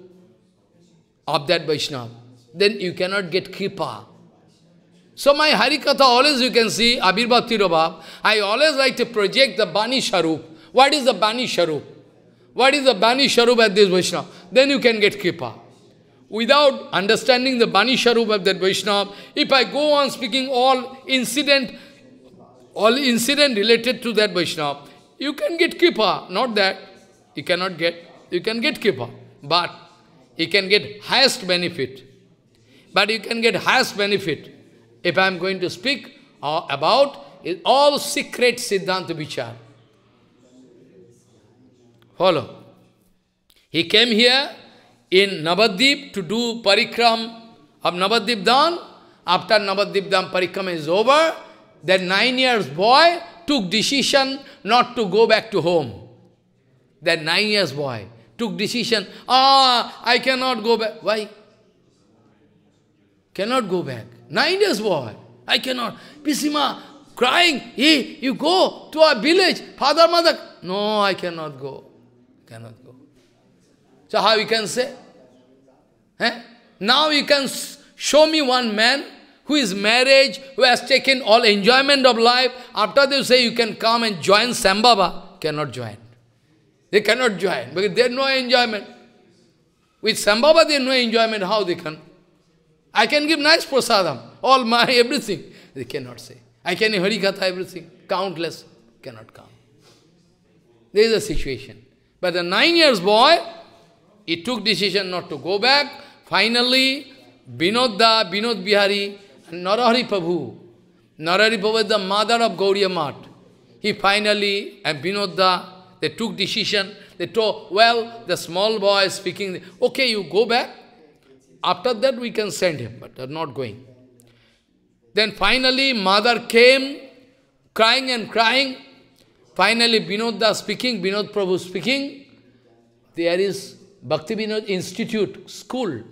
of that Vaishnava, then you cannot get Kripa. So my Harikatha always you can see, Abhirbhav Rabab. I always like to project the Bani Sharup. What is the Bani Sharup? What is the Bani Sharup at this Vaishnava? Then you can get Kripa. Without understanding the Bani Sharup of that Vaishnava, if I go on speaking all incident, all incident related to that Vaishnava, you can get Kripa, not that. You cannot get, you can get kippa, but you can get highest benefit. But you can get highest benefit if I am going to speak uh, about is all secret Siddhanta Vichar. Follow. He came here in Navadip to do parikram of Navadip After Navadip Dan parikram is over, that nine years boy took decision not to go back to home that nine years boy, took decision, ah, I cannot go back. Why? Cannot go back. Nine years boy, I cannot. Pisima, crying, hey, you go to our village, father, mother. No, I cannot go. Cannot go. So how you can say? Eh? Now you can show me one man who is marriage, who has taken all enjoyment of life. After they say you can come and join Sambhava, cannot join. They cannot join, because there is no enjoyment. With Sambhava, there is no enjoyment, how they can? I can give nice prasadam, all my [laughs] everything. They cannot say. I can hari katha everything, countless, cannot come. There is a situation. But the nine years boy, he took decision not to go back. Finally, Vinodda, Vinod Bihari, and Narahari Prabhu, Narahari Prabhu is the mother of Gauriya He finally, and Vinodda, they took decision, they told, well, the small boy is speaking, okay, you go back, after that we can send him, but they're not going. Then finally, mother came, crying and crying. Finally, Binodda speaking, Binod Prabhu speaking. There is Bhakti Binod Institute School.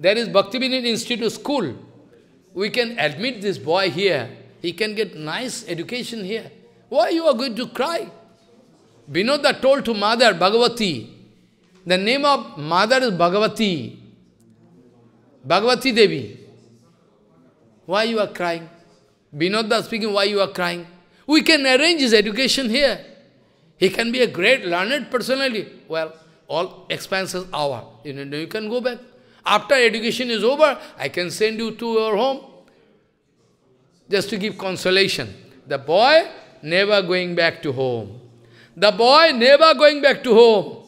There is Bhakti Binod Institute School. We can admit this boy here. He can get nice education here. Why you are going to cry? Vinoda told to mother, Bhagavati, the name of mother is Bhagavati, Bhagavati Devi. Why you are crying? Vinoda speaking, why you are crying? We can arrange his education here. He can be a great learned personality. Well, all expenses our. You know, you can go back. After education is over, I can send you to your home. Just to give consolation. The boy never going back to home. The boy never going back to home.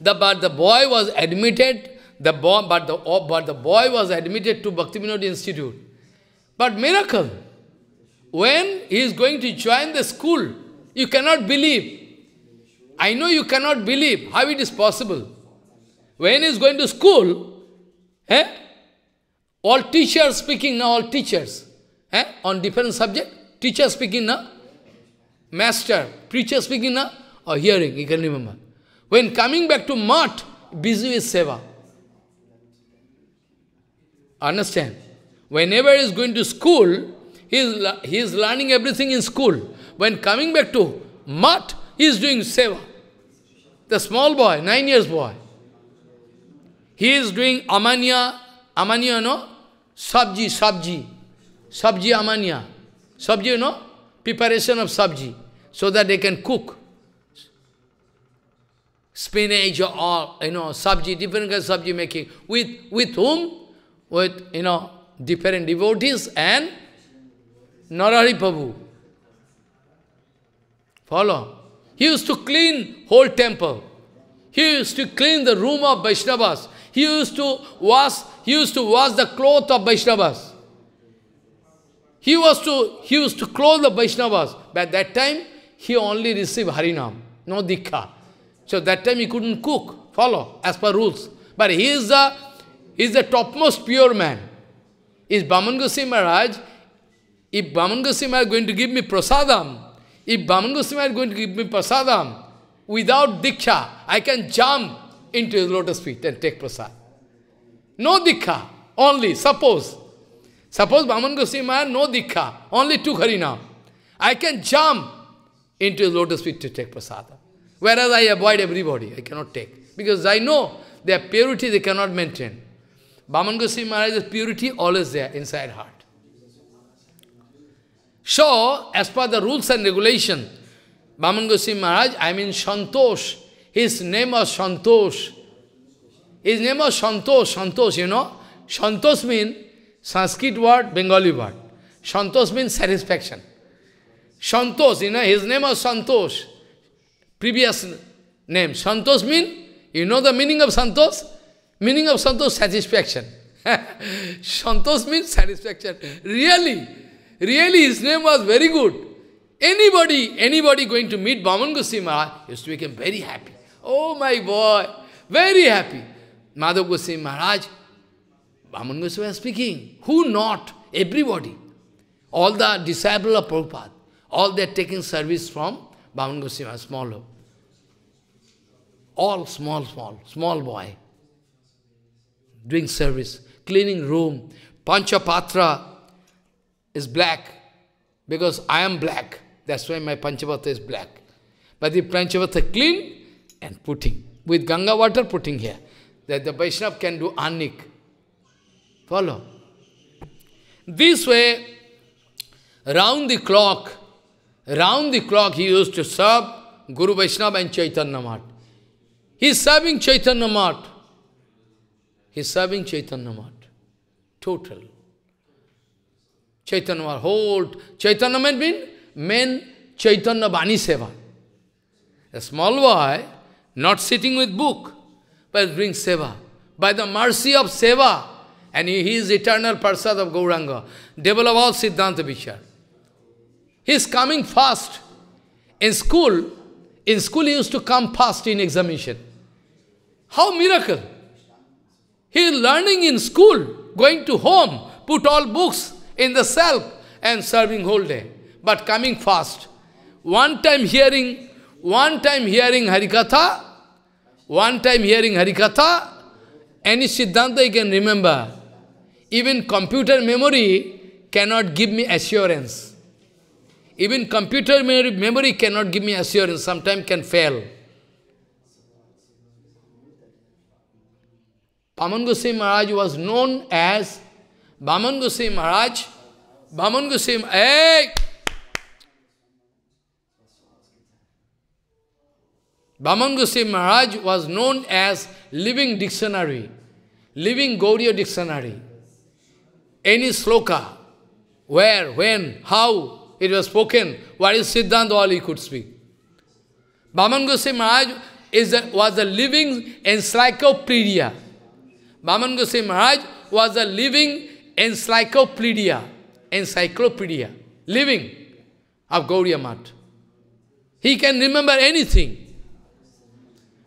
The, but the boy was admitted, the boy, but, the, oh, but the boy was admitted to Bhaktivinoda Institute. But miracle, when he is going to join the school, you cannot believe. I know you cannot believe how it is possible. When he is going to school, eh, all teachers speaking now, all teachers, eh, on different subject, teachers speaking now, Master, preacher speaking or hearing, he can remember. When coming back to mat, busy with seva. Understand? Whenever he is going to school, he is, he is learning everything in school. When coming back to mat, he is doing seva. The small boy, nine years boy. He is doing amanya, amanya no? Sabji, sabji. Sabji amanya. Sabji, you know? Preparation of sabji so that they can cook spinach or you know, sabji, different kind of sabji making. With, with whom? With, you know, different devotees and Narari Prabhu. Follow? He used to clean whole temple. He used to clean the room of Vaishnavas. He used to wash, he used to wash the cloth of Vaishnavas. He was to, he used to clothe the Vaishnavas. By that time, he only received Harinam, no Dikha. So that time he couldn't cook, follow, as per rules. But he is the, he is the topmost pure man. Is Bhaman Goswami Maharaj, if Bhaman Goswami Maharaj is going to give me prasadam, if Bhaman Goswami is going to give me prasadam, without diksha, I can jump into his lotus feet and take prasad. No diksha, only, suppose. Suppose Bhaman Goswami Maharaj, no diksha, only took Harinam. I can jump into a lotus feet to take prasada. Whereas I avoid everybody, I cannot take. Because I know their purity they cannot maintain. Bhaman Goswami Maharaj's purity always there inside heart. So, as per the rules and regulation, Bhaman Goswami Maharaj, I mean Shantosh, his name was Shantosh. His name was Shantosh, Shantosh, you know. Shantosh means Sanskrit word, Bengali word. Shantosh means satisfaction. Santosh, you know, his name was Santosh. Previous name. Santosh mean, you know the meaning of Santosh? Meaning of Santosh, satisfaction. [laughs] Santosh means satisfaction. Really, really his name was very good. Anybody, anybody going to meet Bhaman Goswami Maharaj used to become very happy. Oh my boy, very happy. Madhav Goswami Maharaj, Bhaman Goswami was speaking. Who not? Everybody. All the disciple of Prabhupada. All they are taking service from Bhavan Goswami, small All small, small, small boy. Doing service, cleaning room. Panchapatra is black because I am black. That's why my Panchavata is black. But the Panchavata clean and putting. With Ganga water, putting here. That the Vaishnava can do anik. Follow. This way, round the clock, Round the clock he used to serve Guru Vaishnava and Chaitanya Mahat. He is serving Chaitanya Mahat. He is serving Chaitanya Mahat. Total. Chaitanya Mahat, whole. Chaitanya Mahat means main Chaitanya Bani Seva. A small boy, not sitting with book, but doing Seva. By the mercy of Seva, and he is eternal Parsad of Gauranga, of all Siddhanta Vichara. He is coming fast. In school, in school he used to come fast in examination. How miracle! He is learning in school, going to home, put all books in the self and serving whole day. But coming fast. One time hearing, one time hearing Harikatha, one time hearing Harikatha, any Siddhanta you can remember. Even computer memory cannot give me assurance. Even computer memory cannot give me assurance, sometimes can fail. Paman Goswami Maharaj was known as Baman Goswami Maharaj. Baman Goswami, hey! Baman Goswami Maharaj was known as Living Dictionary, Living Gaudiya Dictionary. Any sloka, where, when, how, it was spoken. What is Siddhanta? All he could speak. Bhaman Goswami Maharaj is a, was a living encyclopedia. Bhaman Goswami Maharaj was a living encyclopedia. Encyclopedia. Living of Gauriya Math. He can remember anything.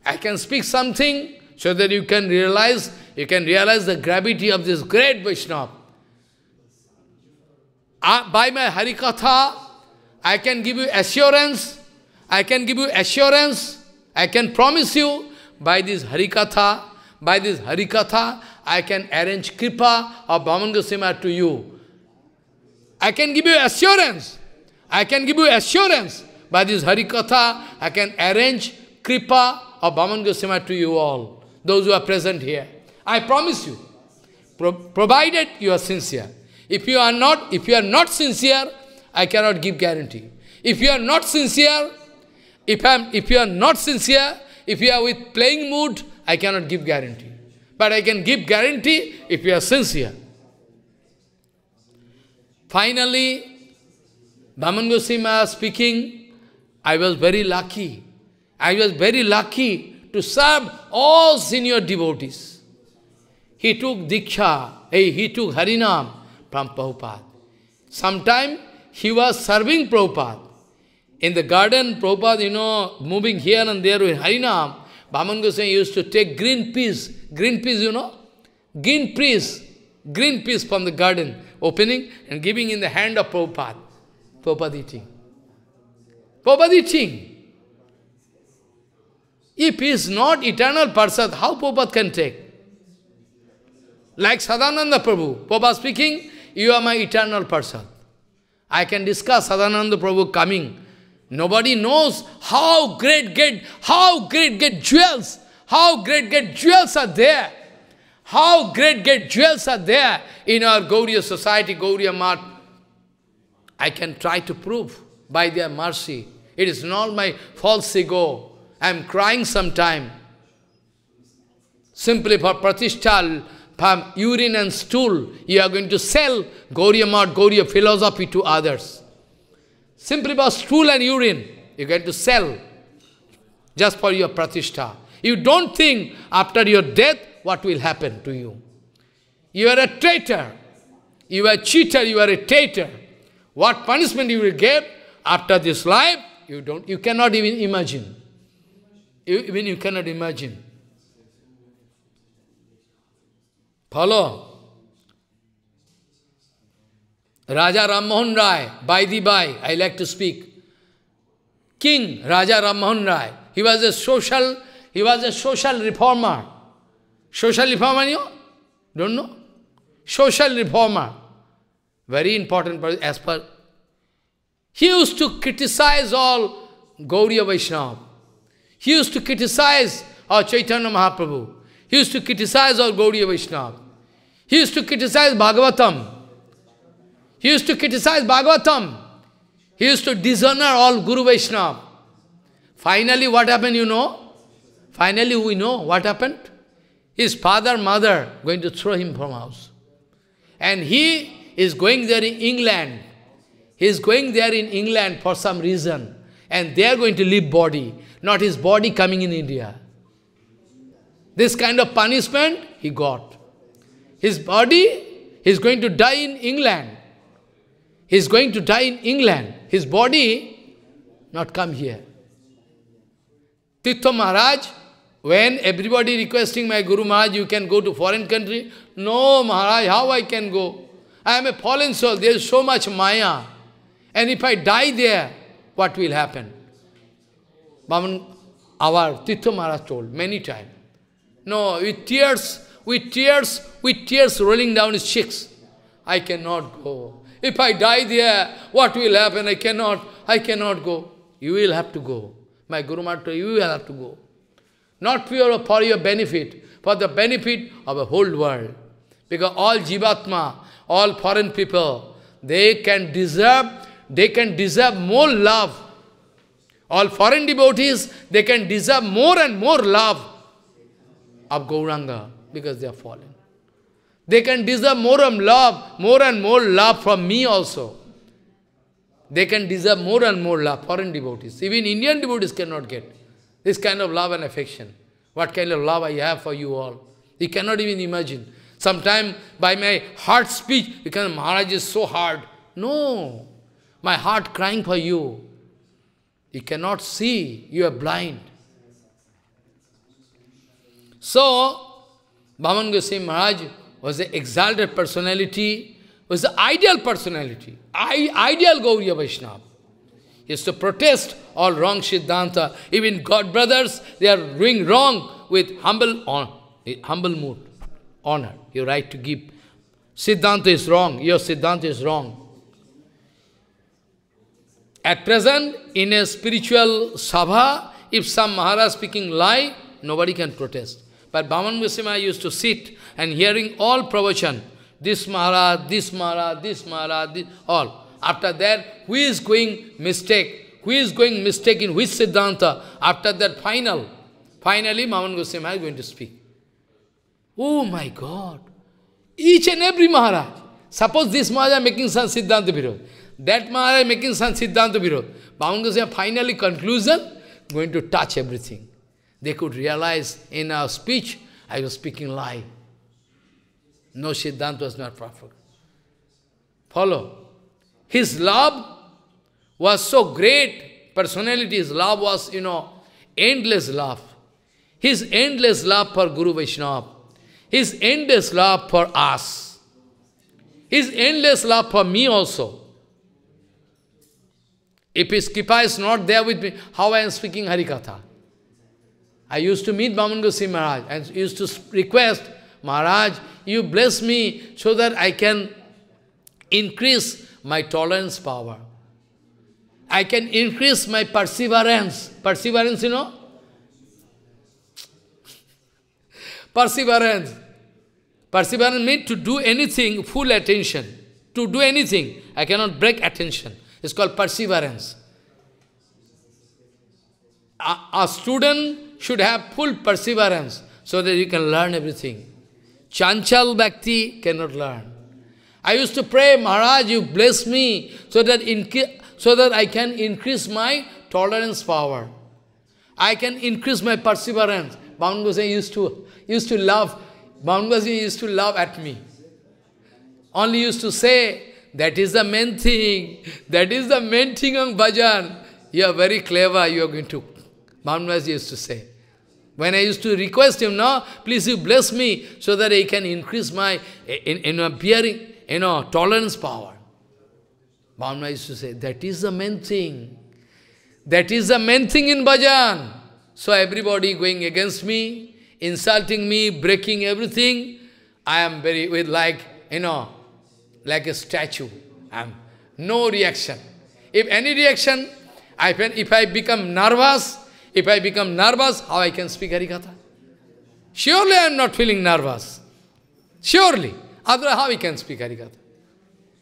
I can speak something so that you can realize, you can realize the gravity of this great Vaishnava by my Harikatha, I can give you assurance, I can give you assurance, I can promise you, by this Harikatha, by this Harikatha, I can arrange Kripa of Brahman to you. I can give you assurance, I can give you assurance, by this Harikatha, I can arrange Kripa of Brahman to you all, those who are present here. I promise you, pro provided you are sincere. If you are not, if you are not sincere, I cannot give guarantee. If you are not sincere, if, I'm, if you are not sincere, if you are with playing mood, I cannot give guarantee. But I can give guarantee if you are sincere. Finally, Bhaman Goswami speaking, I was very lucky. I was very lucky to serve all senior devotees. He took Diksha, he took Harinam, from Prabhupada. Sometime he was serving Prabhupada. In the garden, Prabhupada, you know, moving here and there with Harinam, Bhaman Goswami used to take green peas, green peas, you know, green peas, green peas from the garden, opening and giving in the hand of Prabhupada. Prabhupada eating. Prabhupada eating. If he is not eternal Parsad, how Prabhupada can take? Like Sadananda Prabhu, Prabhupada speaking, you are my eternal person. I can discuss Sadananda Prabhu coming. Nobody knows how great, great, how great, great jewels, how great, great jewels are there. How great, great jewels are there in our Gauriya society, Gauriya Mart. I can try to prove by their mercy. It is not my false ego. I am crying sometime. Simply for Pratishtha, urine and stool, you are going to sell Gauriya Math, Gauriya philosophy to others. Simply by stool and urine, you're going to sell just for your pratishta. You don't think after your death what will happen to you. You are a traitor. You are a cheater, you are a traitor. What punishment you will get after this life, you don't you cannot even imagine. You, even you cannot imagine. Follow. Raja Rammohan Rai, by the by, I like to speak. King Raja Rammohan Rai, he was a social, he was a social reformer. Social reformer, you don't know? Social reformer. Very important as per. He used to criticize all Gauriya Vaishnava. He used to criticize our Chaitanya Mahaprabhu. He used to criticize our Gaudiya Vaishnava. He used to criticize Bhagavatam. He used to criticize Bhagavatam. He used to dishonor all Guru Vaishnava. Finally, what happened, you know? Finally, we know what happened. His father, mother, going to throw him from house. And he is going there in England. He is going there in England for some reason. And they are going to leave body, not his body coming in India. This kind of punishment he got. His body is going to die in England. He is going to die in England. His body not come here. Tirtha Maharaj, when everybody requesting my Guru Maharaj, you can go to foreign country. No, Maharaj, how I can go? I am a fallen soul. There is so much Maya. And if I die there, what will happen? Bhaman, our Tirtha Maharaj told many times. No, with tears, with tears, with tears rolling down his cheeks. I cannot go. If I die there, what will happen? I cannot, I cannot go. You will have to go. My Guru Maharaj, you will have to go. Not for your benefit, for the benefit of a whole world. Because all Jivatma, all foreign people, they can deserve, they can deserve more love. All foreign devotees, they can deserve more and more love of Gauranga because they are fallen. They can deserve more and love, more and more love from me also. They can deserve more and more love, foreign devotees. Even Indian devotees cannot get this kind of love and affection. What kind of love I have for you all? You cannot even imagine. Sometimes by my hard speech, because Maharaj is so hard. No, my heart crying for you. You cannot see, you are blind. So, Bhaman Goswami Maharaj was the exalted personality, was the ideal personality, I, ideal Gauriya Vaishnava. He used to protest all wrong Siddhanta. Even God brothers, they are doing wrong with humble on, humble mood, honor. your right to give. Siddhanta is wrong. Your Siddhanta is wrong. At present, in a spiritual sabha, if some Maharaj speaking lie, nobody can protest. But Bhaman Visima used to sit and hearing all Pravachan. This Maharaj, this Maharaj, this Maharaj, this, all. After that, who is going mistake? Who is going mistake in which Siddhanta? After that, final. Finally, Maman Goswami is going to speak. Oh my God! Each and every Maharaj. Suppose this Maharaj making some Siddhanta Virod. That Maharaj making some Siddhanta Virod. Maman Goswami finally conclusion, going to touch everything. They could realize in our speech, I was speaking lie. No, Siddhanta was not perfect. Follow. His love was so great. Personality's love was, you know, endless love. His endless love for Guru Vaishnava. His endless love for us. His endless love for me also. If his kipa is not there with me, how I am speaking Harikatha? I used to meet Bhaman Goswami Maharaj and used to request, Maharaj, you bless me so that I can increase my tolerance power. I can increase my perseverance. Perseverance, you know? [laughs] Perseverance. Perseverance means to do anything, full attention. To do anything, I cannot break attention. It's called perseverance. A, a student should have full perseverance so that you can learn everything. Chanchal Bhakti cannot learn. I used to pray, Maharaj, you bless me so that, so that I can increase my tolerance power. I can increase my perseverance. Bhavan used to, used to love, Bhavan used to love at me. Only used to say, that is the main thing, that is the main thing on bhajan. You are very clever, you are going to Maharaj used to say. When I used to request him, no, please you bless me so that I can increase my in, in appearing, you know, tolerance power. Maharaj used to say, that is the main thing. That is the main thing in bhajan. So everybody going against me, insulting me, breaking everything. I am very with like, you know, like a statue. I am no reaction. If any reaction, I, if I become nervous, if I become nervous, how I can speak Harikatha? Surely I am not feeling nervous. Surely. Otherwise, how we can speak Harikatha?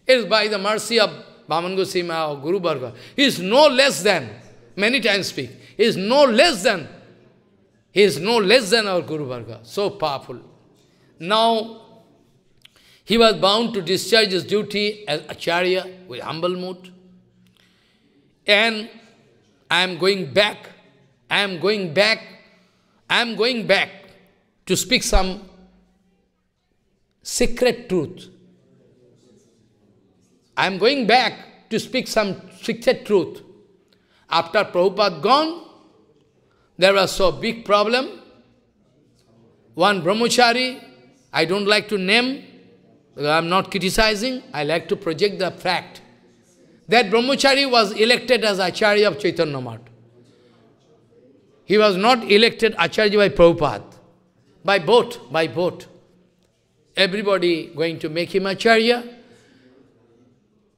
It is by the mercy of Bhaman Goswami or Guru Bhargava. He is no less than, many times speak, he is no less than, he is no less than our Guru Bhargava. So powerful. Now, he was bound to discharge his duty as Acharya with humble mood. And I am going back I am going back, I am going back to speak some secret truth. I am going back to speak some secret truth. After Prabhupada gone, there was so big problem. One brahmachari, I don't like to name, I am not criticizing, I like to project the fact. That brahmachari was elected as Acharya of Chaitanya Mata. He was not elected Acharya by Prabhupada, by vote, by vote. Everybody going to make him Acharya,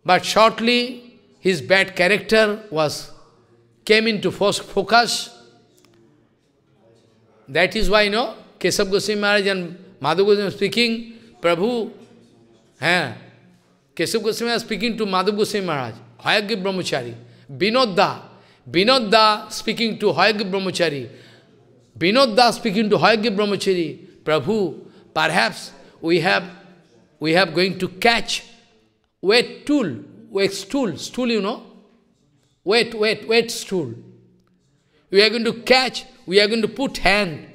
but shortly his bad character was came into focus. That is why, you know, Kesab Goswami Maharaj and Madhu Goswami speaking, Prabhu, eh, Kesab Goswami was speaking to Madhu Goswami Maharaj, Ayagya Brahmachari, Vinodda, Vinodda speaking to Hayagya Brahmachari. Vinodda speaking to Hayagya Brahmachari. Prabhu, perhaps we have we have going to catch wet tool, wet stool, stool you know, wet, wet, wet stool. We are going to catch, we are going to put hand,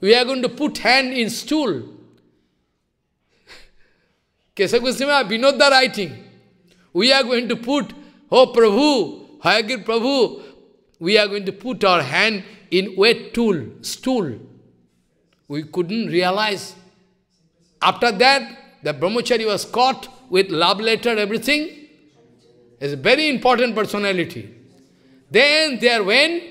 we are going to put hand in stool. Kesa Goswami, Vinodda writing, we are going to put, oh Prabhu, Hayagir Prabhu, we are going to put our hand in wet tool, stool. We couldn't realize. After that, the brahmachari was caught with love letter, everything. Is a very important personality. Then there when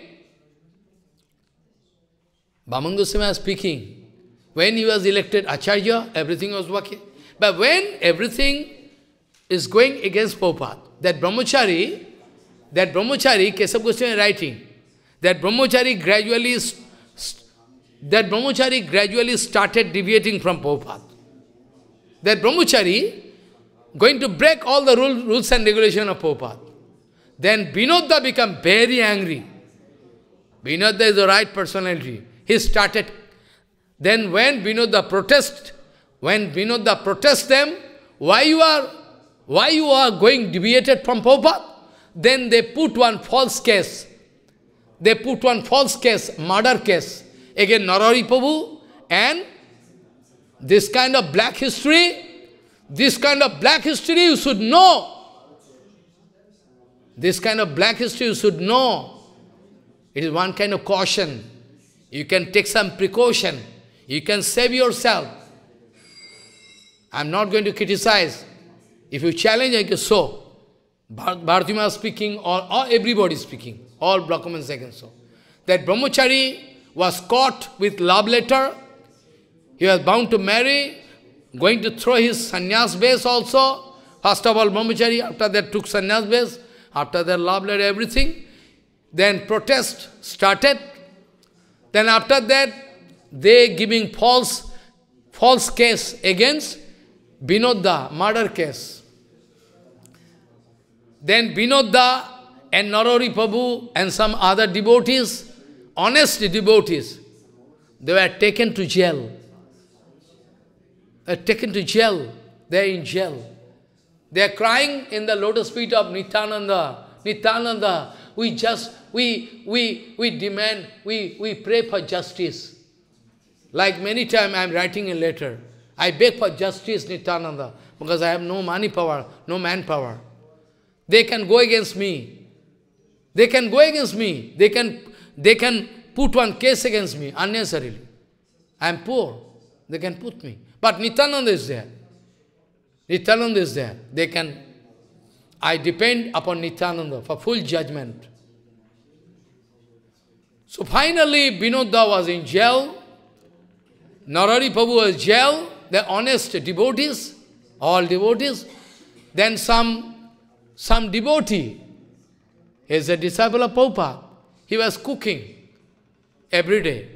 Bhaman was speaking, when he was elected Acharya, everything was working. But when everything is going against Prabhupada, that brahmachari that brahmachari, Kesab Goswami is writing, that brahmachari gradually, that brahmachari gradually started deviating from Prabhupada. That brahmachari going to break all the rule, rules and regulation of Prabhupada. Then Vinodda became very angry. Vinodda is the right personality. He started. Then when Vinodda protest, when Vinodda protest them, why you are, why you are going deviated from Prabhupada? Then they put one false case. They put one false case, murder case, again Narari Prabhu and this kind of black history, this kind of black history you should know. This kind of black history you should know. It is one kind of caution. You can take some precaution. You can save yourself. I'm not going to criticize. If you challenge, I can so was speaking or, or everybody speaking, all Brahman second so. That brahmachari was caught with love letter, he was bound to marry, going to throw his sannyas base also. First of all brahmachari, after that took sannyas base, after that love letter, everything. Then protest started. Then after that, they giving false, false case against Binodha murder case. Then Vinodda and Narori Prabhu and some other devotees, honest devotees, they were taken to jail. They were taken to jail. They are in jail. They are crying in the lotus feet of Nityananda. Nityananda, we just, we, we, we demand, we, we pray for justice. Like many times I am writing a letter. I beg for justice, Nityananda, because I have no money power, no manpower. They can go against me. They can go against me. They can, they can put one case against me unnecessarily. I am poor. They can put me. But Nityananda is there. Nityananda is there. They can. I depend upon Nityananda for full judgment. So finally, Vinodda was in jail. Narari Prabhu was jail. The honest devotees, all devotees. Then some some devotee, is a disciple of Prabhupada, he was cooking every day.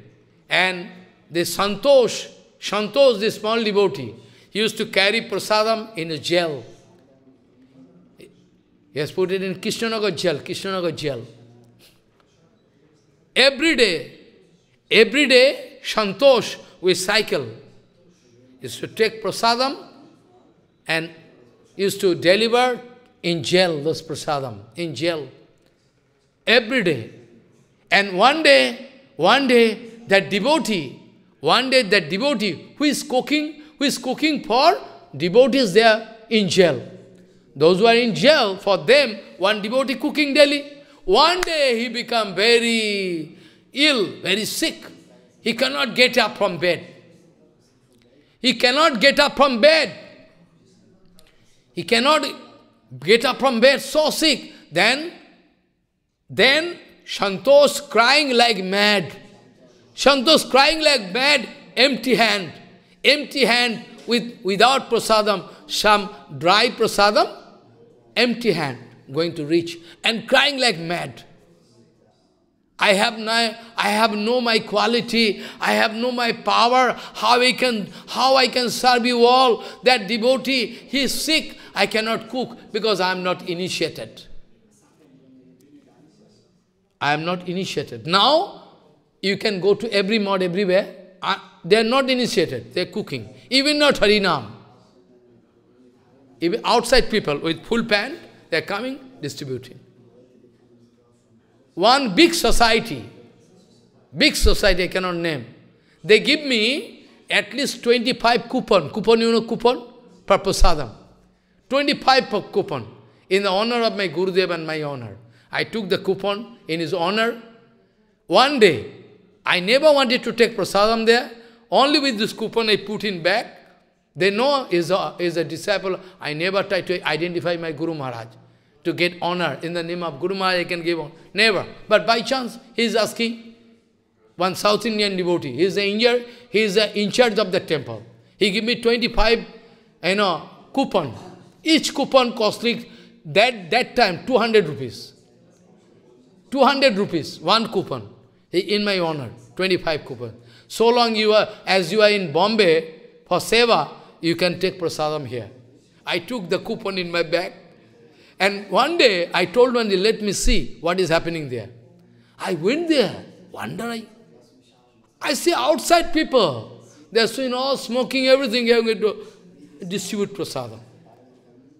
And the Santosh, Santosh, this small devotee, used to carry prasadam in a jail. He has put it in Krishnanagar jail, Krishnanagar jail. Every day, every day, Santosh with cycle used to take prasadam and used to deliver in jail, those prasadam, in jail, every day. And one day, one day, that devotee, one day that devotee who is cooking, who is cooking for devotees there in jail. Those who are in jail, for them, one devotee cooking daily. One day he become very ill, very sick. He cannot get up from bed. He cannot get up from bed. He cannot get up from bed, so sick. Then, then Shantosh crying like mad. Shantosh crying like mad, empty hand. Empty hand with, without prasadam, some dry prasadam, empty hand going to reach and crying like mad. I have no, I have no my quality, I have no my power, how I can, how I can serve you all. That devotee, he is sick, I cannot cook because I am not initiated. I am not initiated. Now, you can go to every mod everywhere. they are not initiated, they are cooking. Even not Harinam. Even outside people with full pan, they are coming, distributing one big society, big society I cannot name, they give me at least 25 coupon, coupon you know coupon, per prasadam, 25 coupon, in the honor of my Gurudev and my honor. I took the coupon in his honor. One day, I never wanted to take prasadam there, only with this coupon I put in back. They know is a, is a disciple, I never try to identify my Guru Maharaj to get honor in the name of Guru Maharaj, I can give honor. Never. But by chance, he is asking one South Indian devotee. He is the injured, he is the in charge of the temple. He give me 25, you know, coupon. Each coupon costly that that time 200 rupees. 200 rupees, one coupon. In my honor, 25 coupon. So long you are, as you are in Bombay for seva, you can take prasadam here. I took the coupon in my bag, and one day, I told one day, let me see what is happening there. I went there, wonder I, I see outside people, they are you all smoking everything, they am going to distribute prasadam.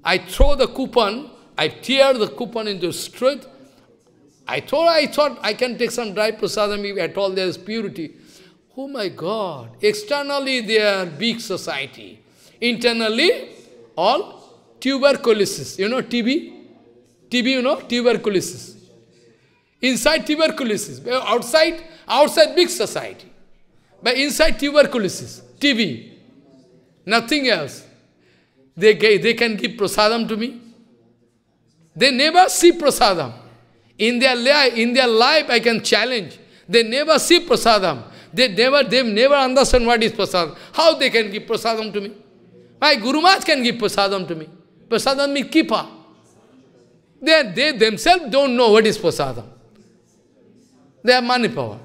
I throw the coupon, I tear the coupon into the street. I thought I thought I can take some dry prasadam if at all there is purity. Oh my God! Externally they are big society. Internally, all tuberculosis. You know TB? TB, you know, tuberculosis. Inside tuberculosis. Outside, outside big society. But inside tuberculosis, TB. Nothing else. They, they can give prasadam to me. They never see prasadam. In their, life, in their life, I can challenge. They never see prasadam. They never, they never understand what is prasadam. How they can give prasadam to me? My Guru Maharaj can give prasadam to me. Prasadam means kipa. They, they themselves don't know what is prasadam. They have money power.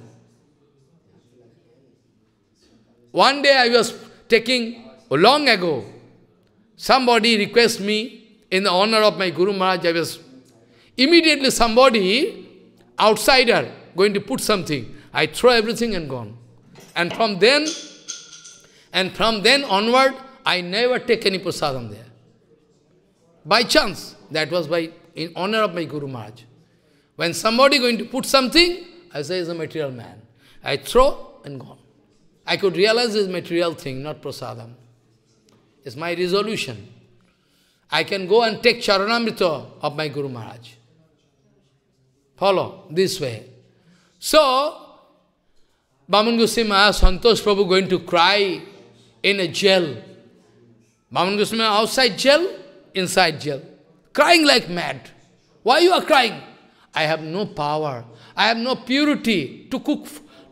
One day I was taking, long ago, somebody request me, in the honor of my Guru Maharaj, I was, immediately somebody, outsider, going to put something. I throw everything and gone. And from then, and from then onward, I never take any prasadam there by chance. That was by in honor of my Guru Maharaj. When somebody going to put something, I say is a material man. I throw and gone. I could realize this material thing, not prasadam. It's my resolution. I can go and take charanamrita of my Guru Maharaj. Follow this way. So, Baman Goswami Santosh Prabhu going to cry in a jail. Baman Goswami outside jail, inside jail, crying like mad. Why you are crying? I have no power. I have no purity to cook,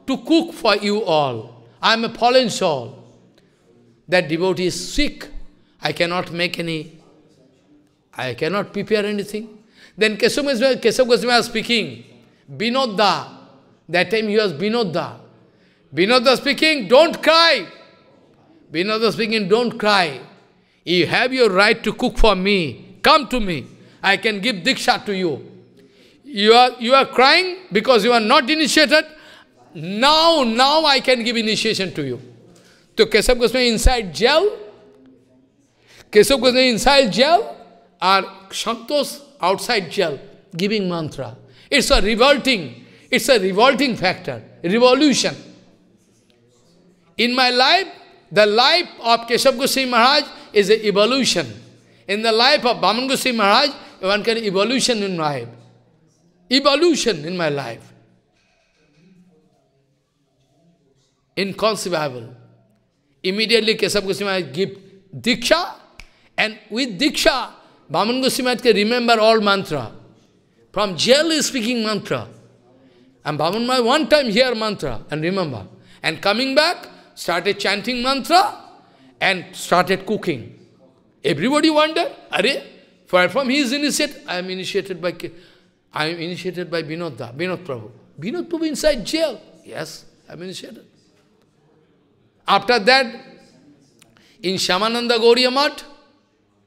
to cook for you all. I am a fallen soul. That devotee is sick. I cannot make any, I cannot prepare anything. Then Kesava Goswami was speaking, Binodda, that time he was Binodda. Binodda speaking, don't cry. Binodda speaking, don't cry. You have your right to cook for me. Come to me. I can give diksha to you. You are, you are crying because you are not initiated. Now, now I can give initiation to you. So Kesab Goswami inside jail. Kesab Goswami inside jail. Or Shantos outside jail giving mantra. It's a revolting, it's a revolting factor, revolution. In my life, the life of Keshav Goswami Maharaj is an evolution. In the life of Bhaman Goswami Maharaj, one can evolution in life. Evolution in my life. Inconceivable. Immediately Kesab Goswami Maharaj give Diksha, and with Diksha, Bhaman Goswami can remember all mantra. From jail is speaking mantra. And Bhaman Maharaj one time hear mantra and remember. And coming back, started chanting mantra, and started cooking. Everybody wonder, Are, far from he is initiated, I am initiated by I am initiated by Vinodda, Vinod Prabhu. Vinod Prabhu inside jail. Yes, I am initiated. After that, in Shamananda Goriamat,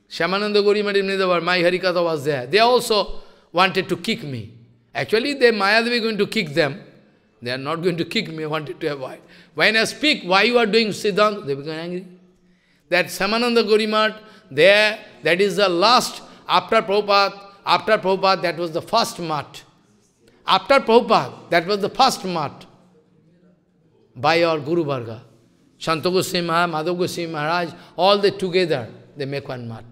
Shamananda Gauriya Math in Nidavar, my Harikatha was there. They also wanted to kick me. Actually, they Mayadevi going to kick them. They are not going to kick me, wanted to avoid. When I speak, why you are doing Siddhanta? They become angry. That Samananda Gurimat, there, that is the last, after Prabhupada, after Prabhupada, that was the first mat. After Prabhupada, that was the first mat by our Guru Varga. Shanta Goswami Maharaj, Maharaj, all they together, they make one mat.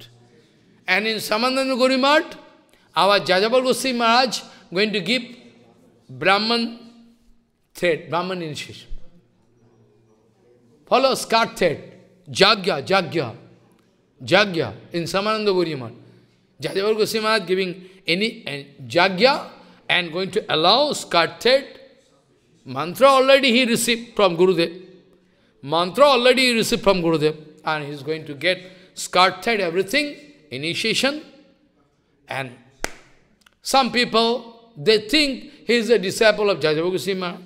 And in Samananda our Jajabal Goswami Maharaj going to give Brahman thread, Brahman initiation. Follow scar thread. Jagya, Jagya, Jagya in Samananda Guriman. Jajavar Goswami Maharaj giving any Jagya and going to allow skartet. Mantra already he received from Gurudev. Mantra already he received from Gurudev. And he's going to get skartet, everything, initiation. And some people, they think he is a disciple of Jajavar Goswami Maharaj.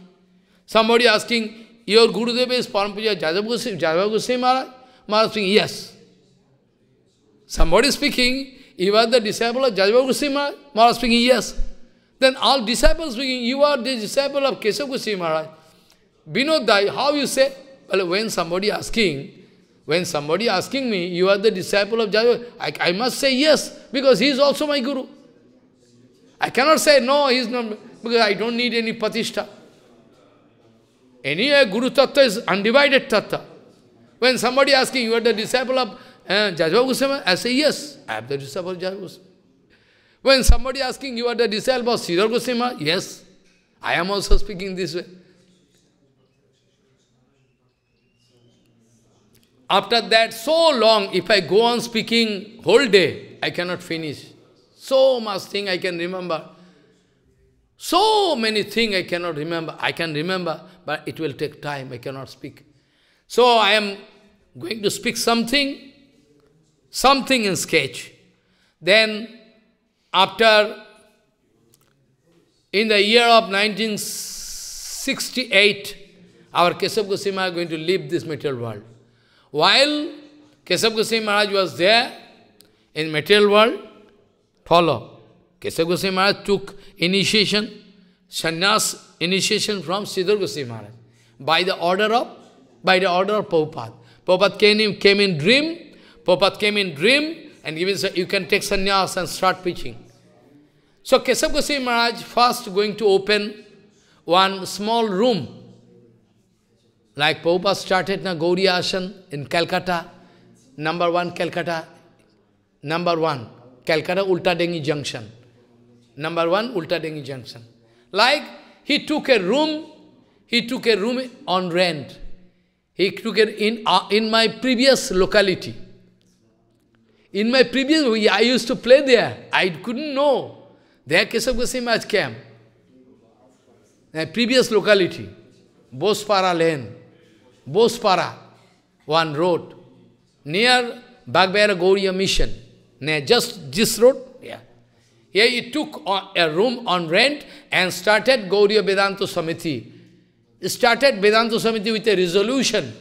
Somebody asking, your Gurudeva is Param Puja Jadava Goswami Maharaj? Maharaj speaking, yes. Somebody speaking, you are the disciple of Jadava Goswami Maharaj? Maharaj speaking, yes. Then all disciples speaking, you are the disciple of Kesava Goswami Maharaj. how you say? Well, when somebody asking, when somebody asking me, you are the disciple of Jadava, I, I must say yes, because he is also my guru. I cannot say, no, he is not, because I don't need any Patishtha. Anyway, Guru Tattva is undivided Tattva. When somebody asking, you are the disciple of uh, eh, Jajva Goswami? I say, yes, I am the disciple of Jajva Goswami. When somebody asking, you are the disciple of Siddhar Goswami? Yes, I am also speaking this way. After that, so long, if I go on speaking whole day, I cannot finish. So much thing I can remember. So many things I cannot remember. I can remember but it will take time, I cannot speak. So I am going to speak something, something in sketch. Then after, in the year of 1968, our Kesab Goswami Maharaj going to leave this material world. While Kesab Goswami Maharaj was there in material world, follow. Kesab Goswami Maharaj took initiation sannyas initiation from Siddhar Goswami Maharaj by the order of by the order of Prabhupada. Prabhupada came in, came in dream, Prabhupada came in dream and even you can take sannyas and start preaching. So Kesab Goswami Maharaj first going to open one small room. Like Prabhupada started na Gauri Ashan in Calcutta, number one Calcutta, number one, Calcutta Ulta Dengi Junction. Number one, Ulta Dengi Junction. Like he took a room, he took a room on rent. He took it in, uh, in my previous locality. In my previous, I used to play there. I couldn't know. There Keshav Goswami Maharaj came. My previous locality, Bospara Lane, Bospara, one road, near Bagbeara Gauriya Mission, near just this road, he took a room on rent and started Gauriya Vedanta Samiti. started Vedanta Samiti with a resolution,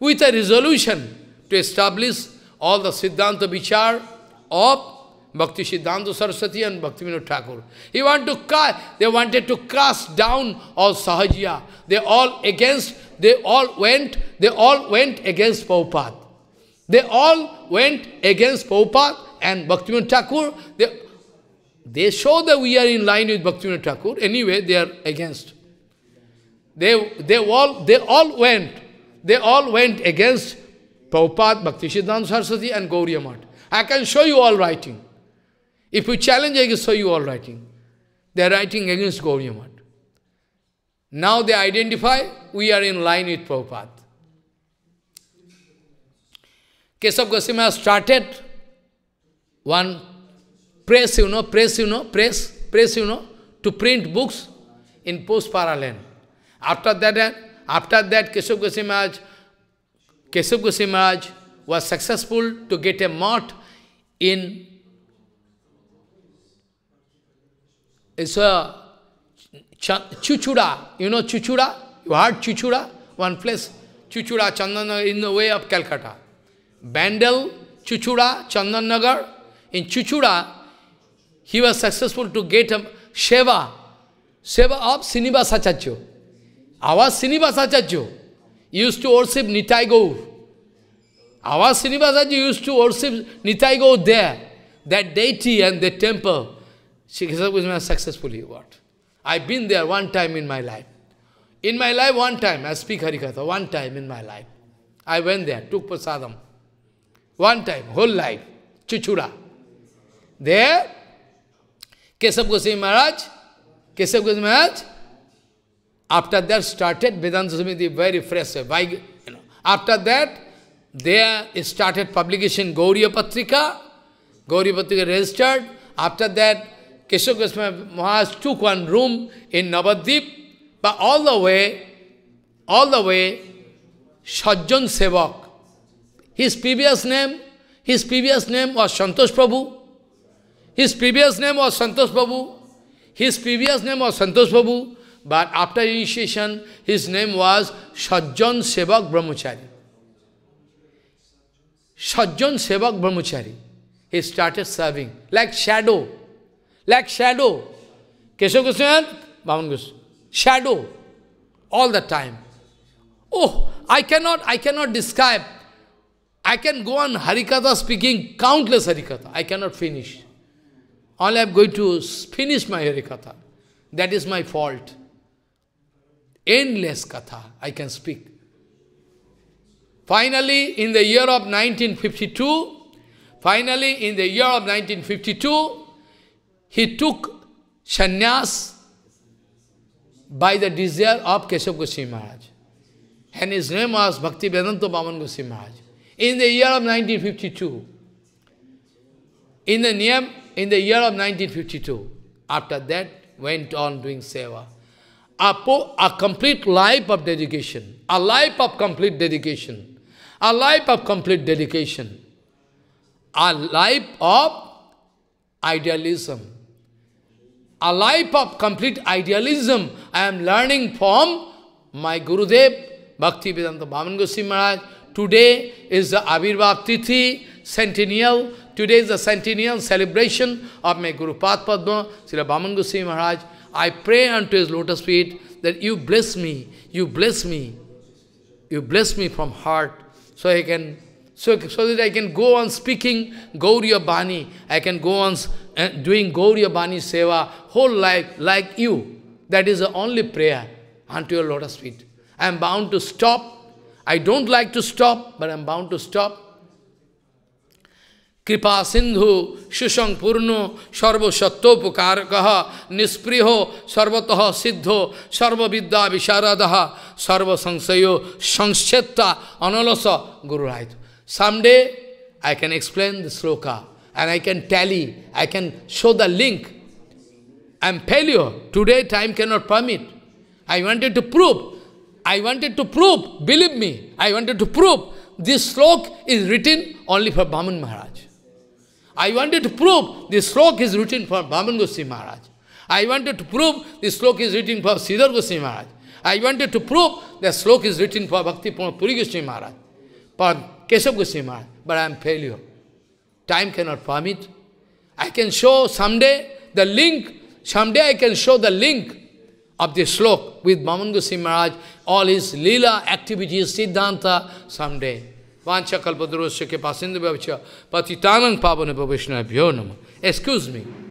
with a resolution to establish all the Siddhanta Vichar of Bhakti Siddhanta Saraswati and Bhakti Vinod Thakur. He to they wanted to cast down all Sahajya. They all against, they all went, they all went against Prabhupada. They all went against Prabhupada and Bhakti Vinod Thakur. They they show that we are in line with Bhaktivinoda Thakur. Anyway, they are against. They, they, all, they all went. They all went against Prabhupada, Bhaktisiddhanta Saraswati and Gauriya I can show you all writing. If you challenge, I can show you all writing. They are writing against Gauriya Now they identify, we are in line with Prabhupada. Kesav Goswami started one Press, you know, press, you know, press, press, you know, to print books in post parallel. After that, uh, after that, Keshav Goswami Maharaj, Keshav Maharaj was successful to get a mot in it's a Chuchura. You know Chuchura? You heard Chuchura? One place. Chuchura, Chandanagar, in the way of Calcutta. Bandel, Chuchura, Chandanagar. In Chuchura, he was successful to get a um, Shiva, Sheva of Sinibasa Chacho. Our Sinibasa used to worship Nitai Gaur. Our Sinivasaji used to worship Nitai Gaur there, that deity and the temple. Sri Krishna Goswami successfully what? I've been there one time in my life. In my life, one time, I speak Harikatha, one time in my life. I went there, took prasadam. One time, whole life, Chichura. There, Keshava Goswami Maharaj Keshava Goswami Maharaj after that started Vedanta Samiti very fresh why after that they started publication Gauri Patrika Gauri Patrika registered after that Keshava Goswami Maharaj to one room in Navadwip all the way all the way Sajjan Sevak his previous name his previous name or Santosh Prabhu His previous name was Santosh Babu. His previous name was Santosh Babu, but after initiation, his name was Sajjan Sevak Brahmachari. Sajjan Sevak Brahmachari. He started serving like shadow, like shadow. Keshav Krishna, Bhavan shadow, all the time. Oh, I cannot, I cannot describe. I can go on Harikatha speaking countless Harikatha. I cannot finish. All I'm going to finish my Harikatha. That is my fault. Endless katha I can speak. Finally, in the year of 1952, finally, in the year of 1952, he took sannyas by the desire of Keshav Goswami Maharaj. And his name was Bhakti Vedanta Bhaman Goswami Maharaj. In the year of 1952, in the name in the year of 1952. After that, went on doing seva. A, a complete life of dedication, a life of complete dedication, a life of complete dedication, a life of idealism, a life of complete idealism. I am learning from my Gurudev, Bhaktivedanta Bhaman Goswami Maharaj. Today is the Abhirvab Tithi, centennial, Today is the centennial celebration of my Guru Pad Padma, Sri Bhaman Goswami Maharaj. I pray unto his lotus feet that you bless me, you bless me, you bless me from heart, so I can, so, so that I can go on speaking Gauriya Bani, I can go on uh, doing Gauriya Bani Seva whole life like you. That is the only prayer unto your lotus feet. I am bound to stop. I don't like to stop, but I am bound to stop Kripa Sindhu, Shushang Purno, Sarva Shatto Pukarakaha, Nispriho, Sarvataha Siddho, Sarva Vidya Visharadaha, Sarva Sangsayo, Sangshetta, Analasa, Guru Raito. Someday, I can explain the sloka, and I can tally, I can show the link. I am paleo. Today, time cannot permit. I wanted to prove. I wanted to prove, believe me, I wanted to prove this sloka is written only for Bhaman Maharaj. I wanted to prove this slok is written for Bhaman Goswami Maharaj. I wanted to prove this slok is written for Siddhar Goswami Maharaj. I wanted to prove that slok is written for Bhakti Puri Goswami Maharaj, for Keshav Goswami Maharaj, but I am failure. Time cannot permit. I can show someday the link, someday I can show the link of this slok with Bhaman Goswami Maharaj, all his lila activities, Siddhanta, someday. Vancha kalpadurasya ke pasindu vyavcha patitanang pavane pavishnayo namo. Excuse me.